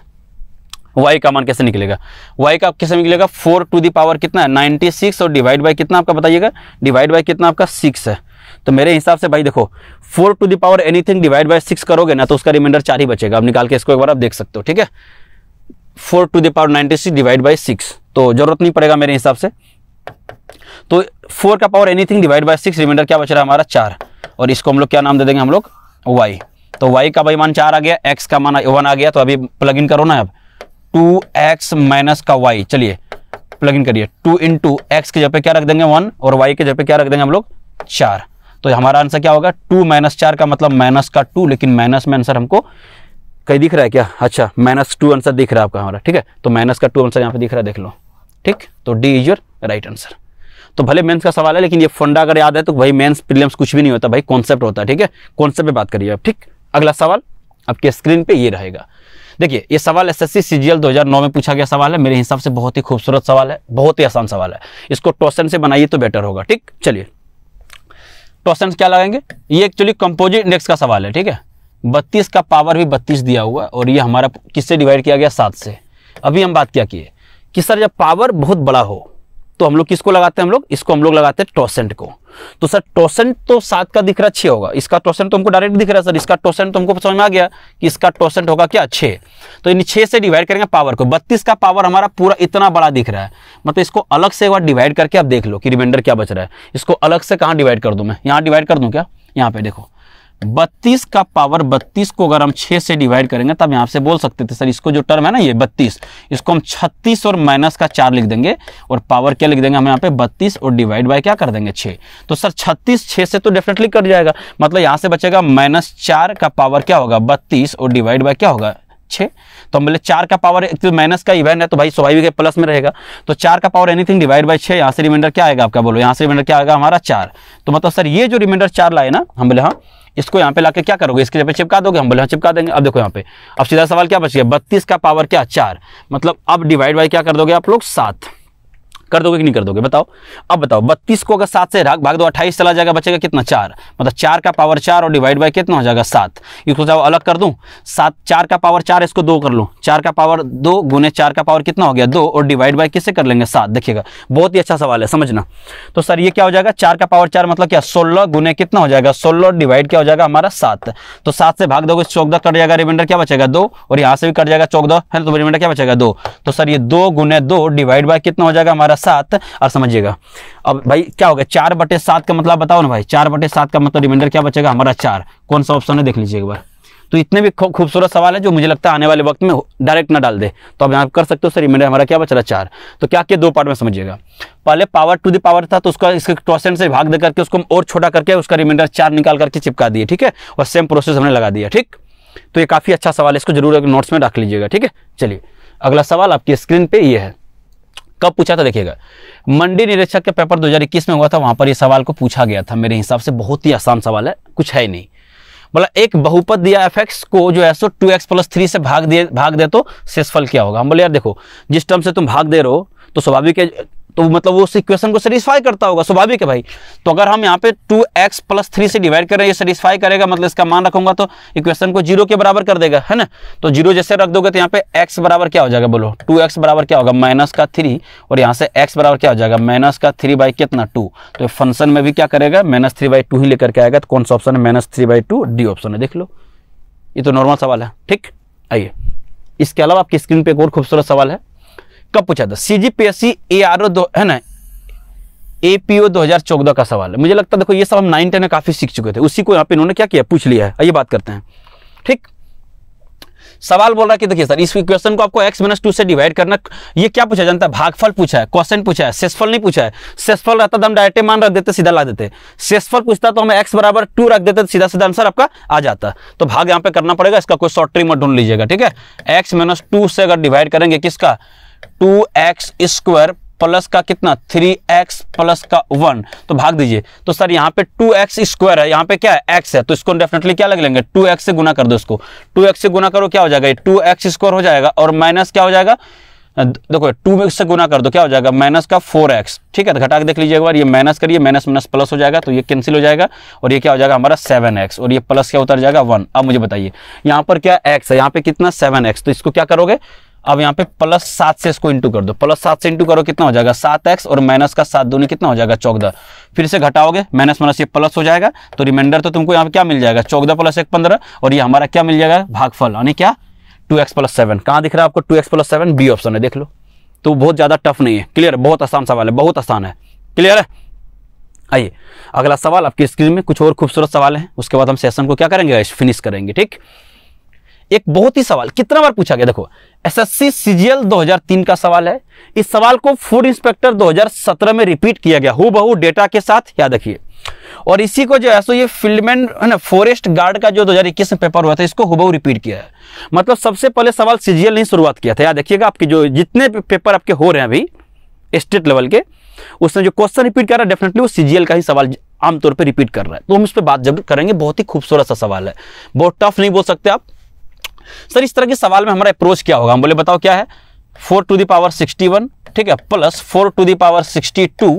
वाई का मान कैसे निकलेगा वाई का कैसे निकलेगा फोर टू दी पावर कितना है नाइनटी सिक्स और डिवाइड बाई कितना आपका बताइएगा डिवाइड बाई कितना आपका सिक्स है तो मेरे हिसाब से भाई देखो four to the power anything divide by six करोगे ना तो उसका रिमाइंडर चार ही बचेगा अब निकाल के इसको एक बार आप देख सकते हो ठीक है four to the power ninety six divide by six तो जरूरत नहीं पड़ेगा मेरे हिसाब से तो फोर का power anything divide by six remainder क्या बच रहा है हमारा चार और इसको हम लोग क्या नाम दे देंगे हम लोग वाई तो वाई का भाई मान चार आ गया एक्स का मान वन आ गया तो अभी प्लग इन करो ना अब टू एक्स माइनस का वाई चलिए प्लग इन करिए टू इन टू एक्स के जगह क्या रख देंगे वन और वाई के जगह क्या रख देंगे हम लोग चार तो हमारा आंसर क्या होगा टू माइनस चार का मतलब माइनस का टू लेकिन माइनस में आंसर हमको कहीं दिख रहा है क्या अच्छा माइनस टू आंसर दिख रहा है आपका हमारा ठीक है तो माइनस का टू आंसर यहाँ पे दिख रहा है देख लो ठीक तो D is your right answer तो भले मेंस का सवाल है लेकिन ये फंडा अगर याद है तो भाई मेंस प्रीलिम्स कुछ भी नहीं होता भाई कॉन्सेप्ट होता है ठीक है कॉन्सेप्ट पे बात करिए आप ठीक अगला सवाल आपके स्क्रीन पे ये रहेगा देखिए ये सवाल एस एस सी 2009 में पूछा गया सवाल है मेरे हिसाब से बहुत ही खूबसूरत सवाल है बहुत ही आसान सवाल है इसको टॉसन से बनाइए तो बेटर होगा ठीक चलिए टॉसन क्या लगाएंगे ये एक्चुअली कंपोजिट इंडेक्स का सवाल है ठीक है बत्तीस का पावर भी बत्तीस दिया हुआ और ये हमारा किससे डिवाइड किया गया सात से अभी हम बात क्या किए कि सर जब पावर बहुत बड़ा हो तो हम लोग किसको लगाते हैं हम लोग इसको हम लोग लगाते हैं टोसेंट को तो सर टोसेंट तो सात का दिख रहा छः होगा इसका टोसेंट तो हमको डायरेक्ट दिख रहा है सर इसका टोसेंट तो हमको समझ में आ गया कि इसका टोसेंट होगा क्या छः तो इन छः से डिवाइड करेंगे पावर को बत्तीस का पावर हमारा पूरा इतना बड़ा दिख रहा है मतलब इसको अलग से एक बार डिवाइड करके आप देख लो कि रिमाइंडर क्या बच रहा है इसको अलग से कहाँ डिवाइड कर दूँ मैं यहाँ डिवाइड कर दूँ क्या यहाँ पे देखो बत्तीस का पावर बत्तीस को अगर हम छह से डिवाइड करेंगे तब यहां से बोल सकते थे सर इसको जो टर्म है ना ये बत्तीस इसको हम छत्तीस और माइनस का चार लिख देंगे और पावर क्या लिख देंगे हम यहाँ पे बत्तीस और डिवाइड बाय क्या कर देंगे छः तो सर छत्तीस छह से तो डेफिनेटली कट जाएगा मतलब यहां से बचेगा माइनस चार का पावर क्या होगा बत्तीस और डिवाइड बाय क्या होगा छे तो हम बोले चार का पावर तो माइनस का इवेंट है तो भाई स्वाभाविक है प्लस में रहेगा तो चार का पावर एनीथिंग डिवाइड बाई छः यहाँ से रिमाइंडर क्या आएगा आपका बोलो यहाँ से रिमाइंडर क्या आएगा हमारा चार तो मतलब सर ये जो रिमाइंडर चार लाए ना हम बोले हाँ इसको यहाँ पे लाके क्या करोगे इसके जब चिपका दोगे हम बोले हाँ चिपका देंगे अब देखो यहाँ पे अब सीधा सवाल क्या बच गया बत्तीस का पावर क्या चार मतलब अब डिवाइड बाई क्या कर दोगे आप लोग सात कर दोगे कि नहीं कर दोगे बताओ अब बताओ बत्तीस को अगर सात से भाग दो अट्ठाईस चला जाएगा बचेगा कितना चार मतलब चार का पावर चार और डिवाइड बाय कितना हो जाएगा सात इसको जब अलग कर दूं सात चार का पावर चार इसको दो कर लो चार का पावर दो गुने चार का पावर कितना हो गया दो और डिवाइड बाय किससे कर लेंगे सात देखिएगा बहुत ही अच्छा सवाल है समझना तो सर ये क्या हो जाएगा चार का पावर चार मतलब क्या सोलह गुने कितना हो जाएगा सोलह डिवाइड क्या हो जाएगा हमारा सात तो सात से भाग दोगे चौदह कट जाएगा रिमाइंडर क्या बचेगा दो और यहाँ से भी कट जाएगा चौदह है तो रिमाइंडर क्या बचेगा दो तो सर ये दो गुने दो डिवाइड बाय कितना हो जाएगा हमारा सात और समझिएगा अब भाई क्या हो गया चार बटे सात का मतलब बताओ ना भाई चार बटे सात का मतलब रिमाइंडर क्या बचेगा हमारा चार कौन सा ऑप्शन है देख लीजिए एक बार तो इतने भी खूबसूरत सवाल है जो मुझे लगता है आने वाले वक्त में डायरेक्ट ना डाल दे तो अब यहाँ कर सकते हो सर रिमाइंडर हमारा क्या बच रहा चार तो क्या किया दो पार्ट में समझिएगा पहले पावर टू दी पावर था तो उसका इसके टॉसेंट से भाग दे करके उसको और छोटा करके उसका रिमाइंडर चार निकाल करके चिपका दिए ठीक है और सेम प्रोसेस हमने लगा दिया ठीक तो ये काफ़ी अच्छा सवाल है इसको जरूर नोट्स में रख लीजिएगा ठीक है चलिए अगला सवाल आपकी स्क्रीन पर ये है कब पूछा था देखिएगा मंडी निरीक्षक के पेपर 2021 में हुआ था वहां पर ये सवाल को पूछा गया था मेरे हिसाब से बहुत ही आसान सवाल है कुछ है ही नहीं बोला एक बहुपद दिया एफ एक्स को जो है सो टू एक्स प्लस थ्री से भाग दे भाग दे तो शेषफल क्या होगा हम बोले यार देखो जिस टर्म से तुम भाग दे रहे हो तो स्वाभाविक है तो मतलब वो उस इक्वेशन को सेटिस्फाई करता होगा स्वाभाविक है भाई तो अगर हम यहाँ पे टू एक्स प्लस थ्री से डिवाइड करें ये सेटिस्फाई करेगा मतलब इसका मान रखूंगा तो इक्वेशन को जीरो के बराबर कर देगा है ना तो जीरो जैसे रख दोगे तो यहाँ पे एक्स बराबर क्या हो जाएगा बोलो टू एक्स बराबर क्या होगा माइनस का थ्री और यहाँ से एक्स बराबर क्या हो जाएगा माइनस का थ्री बाई कितना टू तो फंक्शन में भी क्या करेगा माइनस थ्री बाई टू ही लेकर के आएगा तो कौन सा ऑप्शन है minus three by two D option है देख लो ये तो नॉर्मल सवाल है ठीक आइए इसके अलावा आपकी स्क्रीन पर एक और खूबसूरत सवाल है कब पूछा था सी जी पी है ना एपीओ 2014 का सवाल है मुझे लगता है देखो ये सब हम नाइन टेन में काफ़ी सीख चुके थे उसी को यहाँ पे इन्होंने क्या किया पूछ लिया है आइए बात करते हैं ठीक सवाल बोल रहा है कि देखिए सर इस क्वेश्चन को आपको x माइनस टू से डिवाइड करना ये क्या पूछा जानता है भागफल पूछा है क्वेश्चन पूछा है सेसफल नहीं पूछा है सेसफल रहता तो हम डायरेक्ट मान रख देते सीधा ला देते सेसफल पूछता तो हम x बराबर टू रख देते सीधा सीधा आंसर आपका आ जाता तो भाग यहाँ पे करना पड़ेगा इसका कोई शॉर्ट ट्रिक मत ढूंढ लीजिएगा ठीक है एक्स माइनस से अगर डिवाइड करेंगे किसका टू एक्स स्क्वायर प्लस का कितना थ्री एक्स प्लस का वन तो भाग दीजिए तो सर यहाँ पे टू एक्स स्क्वायर है यहाँ पे क्या है एक्स है तो इसको डेफिनेटली क्या लग लेंगे टू एक्स से गुना कर दो इसको टू एक्स से गुना करो क्या हो जाएगा टू एक्स स्क्वायर हो जाएगा और माइनस क्या हो जाएगा देखो टू एक्स से गुना कर दो क्या हो जाएगा माइनस का फोर एक्स ठीक है तो घटा के देख लीजिए एक बार ये माइनस करिए माइनस माइनस प्लस हो जाएगा तो ये कैंसिल हो जाएगा और ये क्या हो जाएगा हमारा सेवन एक्स और ये प्लस क्या उतर जाएगा वन अब मुझे बताइए यहाँ पर क्या एक्स है यहाँ पे कितना सेवन एक्स तो इसको क्या करोगे अब यहाँ पे प्लस सात से इसको इंटू कर दो प्लस सात से इंटू करो कितना हो जाएगा सात एक्स और माइनस का सात दोनों कितना हो जाएगा चौदह फिर से घटाओगे माइनस माइनस ये प्लस हो जाएगा तो रिमाइंडर तो तुमको यहाँ पे क्या मिल जाएगा चौदह प्लस एक पंद्रह और ये हमारा क्या मिल जाएगा भागफल यानी क्या टू एक्स प्लस सेवन कहाँ दिख रहा है आपको two x plus seven B option है देख लो तो बहुत ज़्यादा टफ नहीं है क्लियर बहुत आसान सवाल है बहुत आसान है क्लियर है आइए अगला सवाल आपकी स्क्रीन में कुछ और खूबसूरत सवाल है उसके बाद हम सेशन को क्या करेंगे फिनिश करेंगे ठीक एक बहुत ही सवाल कितना बार पूछा गया देखो एसएससी सीजीएल 2003 का सवाल है इस सवाल को फूड इंस्पेक्टर 2017 में रिपीट किया गया हु बहु डेटा के साथ याद रखिए और इसी को जो है सो ये फील्डमैन है ना फॉरेस्ट गार्ड का जो 2021 में पेपर हुआ था इसको हुबहू रिपीट किया है मतलब सबसे पहले सवाल सीजीएल ने शुरुआत किया था याद रखिएगा आपके जो जितने पेपर आपके हो रहे हैं अभी स्टेट लेवल के उसने जो क्वेश्चन रिपीट कर रहा है डेफिनेटली वो सीजीएल का ही सवाल आमतौर पर रिपीट कर रहा है तो हम इस पर बात जब करेंगे बहुत ही खूबसूरत सा सवाल है बहुत टफ नहीं बोल सकते आप सर इस तरह के सवाल में हमारा अप्रोच क्या होगा हम बोले बताओ क्या है four to the power sixty one ठीक है plus four to the power sixty two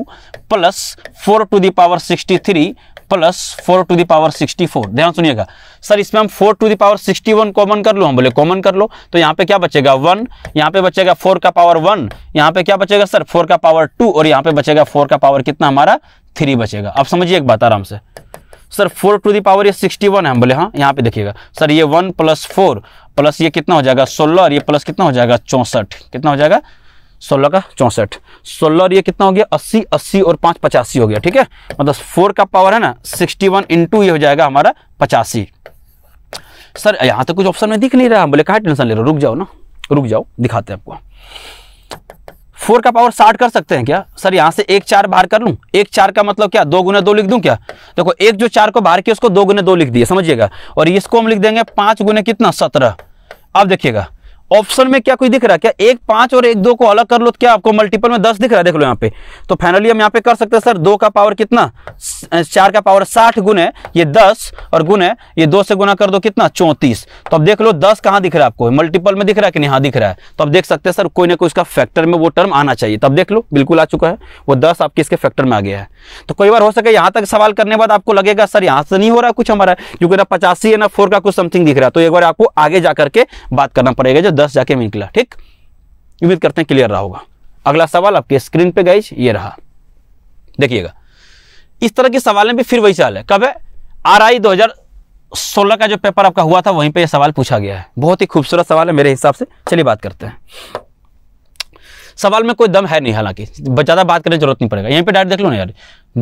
plus four to the power sixty three plus four to the power sixty four ध्यान सुनिएगा सर इसमें हम four to the power sixty one common कर लो हम बोले कॉमन कर लो तो यहाँ पे क्या बचेगा वन यहाँ पे बचेगा फोर का पावर वन यहाँ पे क्या बचेगा सर फोर का पावर टू और यहाँ पे बचेगा फोर का पावर कितना हमारा थ्री बचेगा अब समझिए एक बात आराम से sir four to the power ये सिक्सटी वन है बोले हाँ यहाँ पे देखिएगा सर ये वन प्लस फोर प्लस ये कितना हो जाएगा सोलह और ये प्लस कितना हो जाएगा चौंसठ कितना हो जाएगा सोलह का चौंसठ सोलह और ये कितना हो गया अस्सी अस्सी और पाँच पचासी हो गया ठीक है मतलब फोर का पावर है ना सिक्सटी वन इंटू ये हो जाएगा हमारा पचासी सर यहाँ तो कुछ ऑप्शन में दिख नहीं रहा बोले कहा टेंशन ले रहे हो रुक जाओ ना रुक जाओ दिखाते हैं आपको फोर का पावर साठ कर सकते हैं क्या सर यहाँ से एक चार बाहर कर लूँ एक चार का मतलब क्या दो गुना दो लिख दूँ क्या देखो एक जो चार को बाहर किया उसको दो गुना दो लिख दिए समझिएगा और इसको हम लिख देंगे पाँच गुना कितना सत्रह अब देखिएगा ऑप्शन में क्या कोई दिख रहा है क्या एक पांच और एक दो को अलग कर लो तो क्या आपको मल्टीपल में दस दिख रहा है देख लो यहाँ पे तो फाइनली हम यहाँ पे कर सकते हैं सर दो का पावर कितना चार का पावर साठ गुण है ये दस और गुण है ये दो से गुना कर दो कितना चौंतीस तो अब देख लो दस कहाँ दिख रहा है आपको मल्टीपल में दिख रहा है कि नहीं हाँ दिख रहा है तो अब देख सकते हैं सर कोई ना कोई उसका फैक्टर में वो टर्म आना चाहिए तब देख लो बिल्कुल आ चुका है वो दस आपके इसके फैक्टर में आ गया है तो कई बार हो सके यहाँ तक सवाल करने बाद आपको लगेगा सर यहाँ से नहीं हो रहा कुछ हमारा क्योंकि ना पचासी है ना फोर का कुछ समथिंग दिख रहा है तो एक बार आपको आगे जा करके बात करना पड़ेगा जो दस जाके में निकला ठीक उम्मीद करते हैं क्लियर रहा होगा अगला सवाल आपके स्क्रीन पे गई ये रहा देखिएगा इस तरह के सवाल में भी फिर वही सवाल है कब है आर आई का जो पेपर आपका हुआ था वहीं पर यह सवाल पूछा गया है बहुत ही खूबसूरत सवाल है मेरे हिसाब से चलिए बात करते हैं सवाल में कोई दम है नहीं हालांकि ज़्यादा बात करने की जरूरत नहीं पड़ेगा यहीं पे डायरेक्ट देख लो ना यार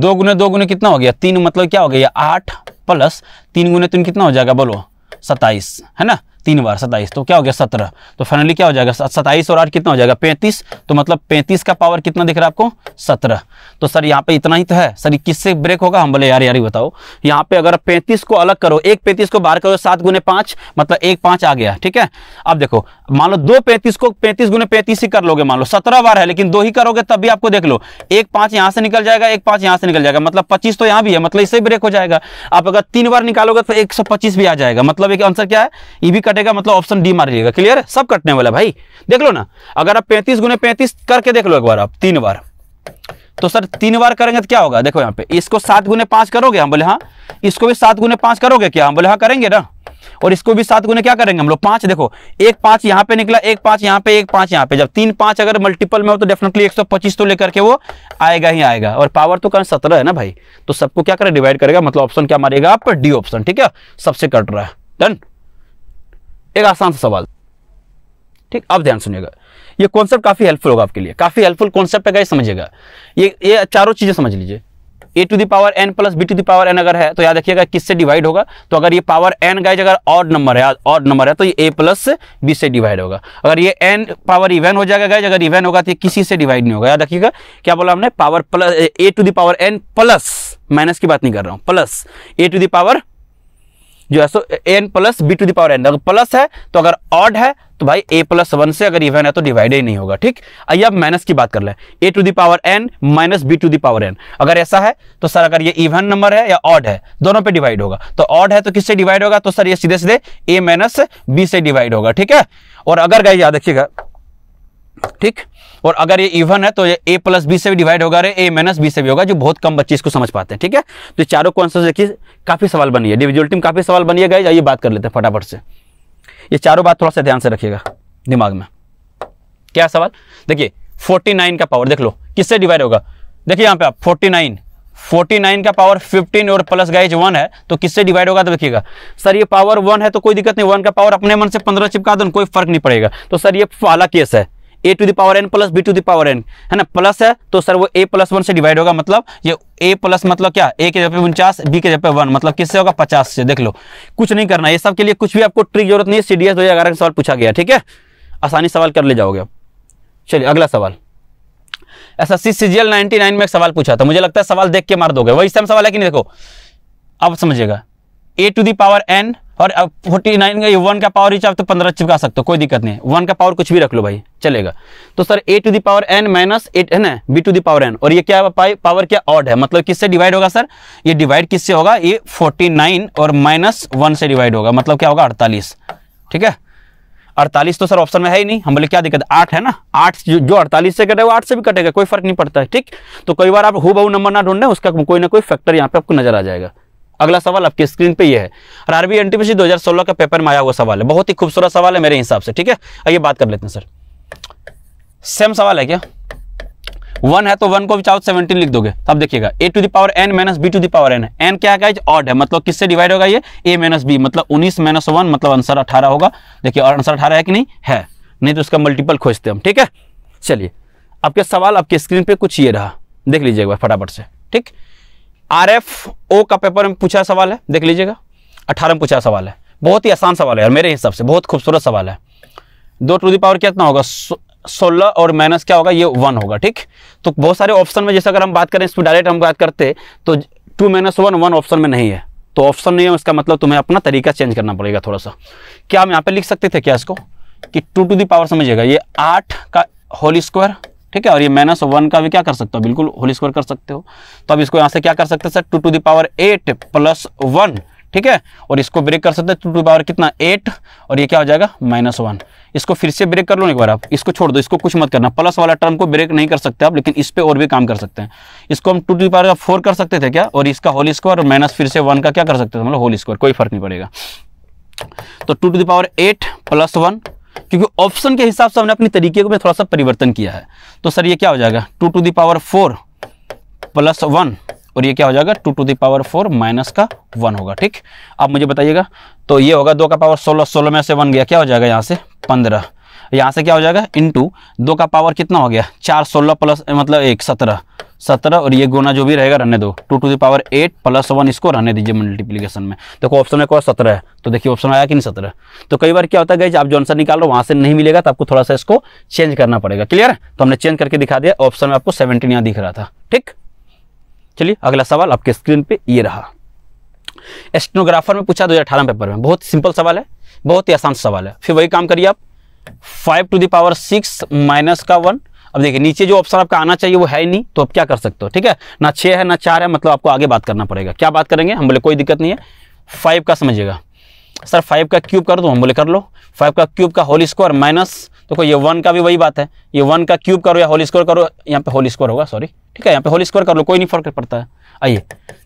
दो गुने दो गुने कितना हो गया तीन मतलब क्या हो गया आठ प्लस तीन गुने तीन तो कितना हो जाएगा बोलो सत्ताईस है ना तीन बार सत्ताईस तो क्या हो गया सत्रह तो फाइनली क्या हो जाएगा सत्ताईस और आठ कितना हो जाएगा पैंतीस तो मतलब पैंतीस का पावर कितना दिख रहा है आपको सत्रह तो सर यहाँ पे इतना ही तो है सर किससे ब्रेक होगा हम बोले यार यार ही बताओ यहाँ पे अगर पैंतीस को अलग करो एक पैंतीस को बाहर करो सात गुने पांच मतलब एक पांच आ गया ठीक है अब देखो मान लो दो पैंतीस को पैंतीस गुने पैंतीस ही कर लोगे मान लो सत्रह बार है लेकिन दो ही करोगे तब भी आपको देख लो एक पांच यहां से निकल जाएगा एक पांच यहां से निकल जाएगा मतलब पच्चीस तो यहां भी है मतलब इससे ब्रेक हो जाएगा आप अगर तीन बार निकालोगे तो एक सौ पच्चीस भी आ जाएगा मतलब एक आंसर क्या है ये e भी कटेगा मतलब ऑप्शन डी मार लीजिएगा क्लियर है सब कटने वाला भाई देख लो ना अगर आप पैंतीस गुने पैंतीस करके देख लो एक बार आप तीन बार तो सर तीन बार करेंगे तो क्या होगा देखो यहाँ पे इसको सात गुने पांच करोगे हम बोले हाँ इसको भी सात गुने पांच करोगे क्या हम बोले हाँ करेंगे ना और इसको भी सात गुना क्या करेंगे हम लोग पांच देखो एक पांच यहाँ पे निकला एक पांच यहाँ पे एक पांच यहाँ पे जब तीन पांच अगर मल्टीपल में हो तो डेफिनेटली एक तो लेकर के वो आएगा ही आएगा और पावर तो करें सत्रह है ना भाई तो सबको क्या करें डिवाइड करेगा मतलब ऑप्शन क्या मारेगा आप डी ऑप्शन ठीक है सबसे कट रहा है डन एक आसान सा सवाल ठीक अब ध्यान सुनिएगा ये कॉन्सेप्ट काफी हेल्पफुल होगा आपके लिए काफी हेल्पफुल कॉन्सेप्ट है समझिएगा ये ये चारों चीजें समझ लीजिए A to the power N plus B to the power N अगर है तो याद रखिएगा किससे डिवाइड होगा तो अगर ये पावर एन गाइज अगर ऑड नंबर है ऑड नंबर है तो ये ए प्लस बी से डिवाइड होगा अगर ये एन पावर इवन हो जाएगा गाइज अगर इवेन होगा तो ये किसी से डिवाइड नहीं होगा याद रखिएगा क्या बोला हमने power plus A to the power N plus minus की बात नहीं कर रहा हूँ plus A to the power जो है सो N plus B to the power N अगर प्लस है तो अगर ऑड है तो भाई ए प्लस वन से अगर इवन है तो डिवाइड ही नहीं होगा ठीक आइए अब माइनस की बात कर लें A to the power N minus B to the power N अगर ऐसा है तो सर अगर ये इवन नंबर है या ऑड है दोनों पे डिवाइड होगा तो ऑड है तो किससे डिवाइड होगा तो सर ये सीधे सीधे ए माइनस बी से डिवाइड होगा ठीक है और अगर गए याद रखिएगा ठीक और अगर ये इवन है तो ये ए प्लस बी से भी डिवाइड होगा ए माइनस बी से भी होगा जो बहुत कम बच्चे इसको समझ पाते हैं ठीक है तो चारों कॉन्सेप्ट देखिए काफ़ी सवाल बनी है डिविजुअल टीम काफ़ी सवाल बनी है आइए बात कर लेते हैं फटाफट से ये चारों बात थोड़ा सा ध्यान से रखिएगा दिमाग में क्या सवाल देखिए नाइन का पावर देख लो किससे डिवाइड होगा देखिए यहाँ पे आप फोर्टी 49 का पावर 15 और प्लस गाइज वन है तो किससे डिवाइड होगा तो देखिएगा सर ये पावर वन है तो कोई दिक्कत नहीं वन का पावर अपने मन से 15 चिपका दो कोई फर्क नहीं पड़ेगा तो सर ये पहला केस है A to the power N plus B to the power N है ना प्लस है तो सर वो ए प्लस वन से डिवाइड होगा मतलब ये ए प्लस मतलब क्या ए के जगह पे उनचास बी के जगह पे वन मतलब किससे होगा पचास से देख लो कुछ नहीं करना ये सब के लिए कुछ भी आपको ट्रिक जरूरत नहीं है सी डी एस दो हजार सवाल पूछा गया ठीक है आसानी सवाल कर ले जाओगे आप चलिए अगला सवाल S S C C G L ninety nine में एक सवाल पूछा था मुझे लगता है सवाल देख के मार दोगे वही सेम सवाल है कि नहीं देखो अब समझिएगा A to the power N और अब फोर्टी नाइन का वन का पावर ही चाहे तो पंद्रह चिपका सकते हो कोई दिक्कत नहीं वन का पावर कुछ भी रख लो भाई चलेगा तो sir A to the power N minus eight है ना B to the power N और ये क्या पावर क्या ऑड है मतलब किससे डिवाइड होगा सर ये डिवाइड किससे होगा ये फोर्टी नाइन और माइनस वन से डिवाइड होगा मतलब क्या होगा अड़तालीस ठीक है अड़तालीस तो सर ऑप्शन में है ही नहीं हम बोले क्या दिक्कत आठ है ना आठ जो अड़तालीस से कटेगा वो आठ से भी कटेगा कोई फर्क नहीं पड़ता है ठीक तो कई बार आप हु नंबर ना ढूंढे उसका कोई ना कोई फैक्टर यहाँ पे आपको नजर आ जाएगा अगला सवाल आपकी स्क्रीन पे ये है और आरबी एन टी का पेपर में आया हुआ सवाल है बहुत ही खूबसूरत सवाल है मेरे हिसाब से ठीक है आइए बात कर लेते हैं सर सेम सवाल है क्या वन है तो वन को विचाउट सेवनटीन तो लिख दोगे तब तो देखिएगा A to the power N minus B to the power N N क्या है ऑड है मतलब किससे डिवाइड होगा ये ए माइनस बी मतलब उन्नीस माइनस वन मतलब आंसर अठारह होगा देखिए और आंसर अठारह है कि नहीं है नहीं तो उसका मल्टीपल खोजते हम ठीक है चलिए आपके सवाल आपके स्क्रीन पे कुछ ये रहा देख लीजिएगा फटाफट से ठीक आर एफ ओ का पेपर में पूछा सवाल है देख लीजिएगा अठारह में पूछा सवाल है बहुत ही आसान सवाल है यार मेरे हिसाब से बहुत खूबसूरत सवाल है दो टू दी पावर कितना होगा सोलह और माइनस क्या होगा ये वन होगा ठीक तो बहुत सारे ऑप्शन में जैसे अगर हम बात करें इसमें डायरेक्ट हम बात करते तो two minus one one option में नहीं है तो ऑप्शन नहीं है उसका मतलब तुम्हें अपना तरीका चेंज करना पड़ेगा थोड़ा सा क्या हम यहाँ पे लिख सकते थे क्या इसको कि टू टू दी पावर समझिएगा ये आठ का होल स्क्वायर ठीक है और ये माइनस वन का भी क्या कर सकते हो बिल्कुल होल स्क्वायर कर सकते हो तो अब इसको यहाँ से क्या कर सकते हैं sir two to the power eight plus one ठीक है और इसको ब्रेक कर सकते हैं टू टू पावर कितना एट और ये क्या हो जाएगा माइनस वन इसको फिर से ब्रेक कर लो एक बार आप इसको छोड़ दो इसको कुछ मत करना प्लस वाला टर्म को ब्रेक नहीं कर सकते आप लेकिन इस पर और भी काम कर सकते हैं इसको हम टू टू पावर फोर कर सकते थे क्या और इसका होल स्क्वायर और माइनस फिर से वन का क्या कर सकते थे मतलब होल स्क्वायर कोई फर्क नहीं पड़ेगा तो two to the power eight plus one क्योंकि ऑप्शन के हिसाब से हमने अपने तरीके को थोड़ा सा परिवर्तन किया है तो सर ये क्या हो जाएगा two to the power four plus one और ये क्या हो जाएगा two to the power four minus का वन होगा ठीक आप मुझे बताइएगा तो ये होगा दो का पावर सोलह सोलह में से वन गया क्या हो जाएगा यहाँ से पंद्रह यहां से क्या हो जाएगा टू दो का पावर कितना हो गया चार सोलह प्लस मतलब एक सत्रह सत्रह और ये गुना जो भी रहेगा रहने दो two to the power eight plus one इसको रहने दीजिए मल्टीप्लीकेशन में देखो ऑप्शन में कौन सत्रह है तो देखिए ऑप्शन आया कि नहीं सत्रह तो कई बार क्या होता है गई आप जो आंसर निकाल रहे हो वहां से नहीं मिलेगा तो आपको थोड़ा सा इसको चेंज करना पड़ेगा क्लियर तो हमने चेंज करके दिखा दिया ऑप्शन में आपको सेवनटीन यहाँ दिख रहा था ठीक चलिए अगला सवाल आपके स्क्रीन पर ये रहा स्टेनोग्राफर में पूछा दो पेपर में बहुत सिंपल सवाल है बहुत ही आसान सवाल है फिर वही काम करिए आप five to the power six minus का वन अब देखिए नीचे जो ऑप्शन आपका आना चाहिए वो है ही नहीं तो आप क्या कर सकते हो ठीक है ना छह है ना चार है मतलब आपको आगे बात करना पड़ेगा क्या बात करेंगे हम बोले कोई दिक्कत नहीं है फाइव का समझिएगा सर फाइव का क्यूब कर दो हम बोले कर लो फाइव का क्यूब का होल स्क्वायर माइनस देखो ये वन का भी वही बात है ये वन का क्यूब करो या होल स्क्वायर करो यहाँ पे होल स्क्वायर होगा सॉरी ठीक है यहाँ पे होल स्क्वायर कर लो कोई नहीं फर्क पड़ता है आइए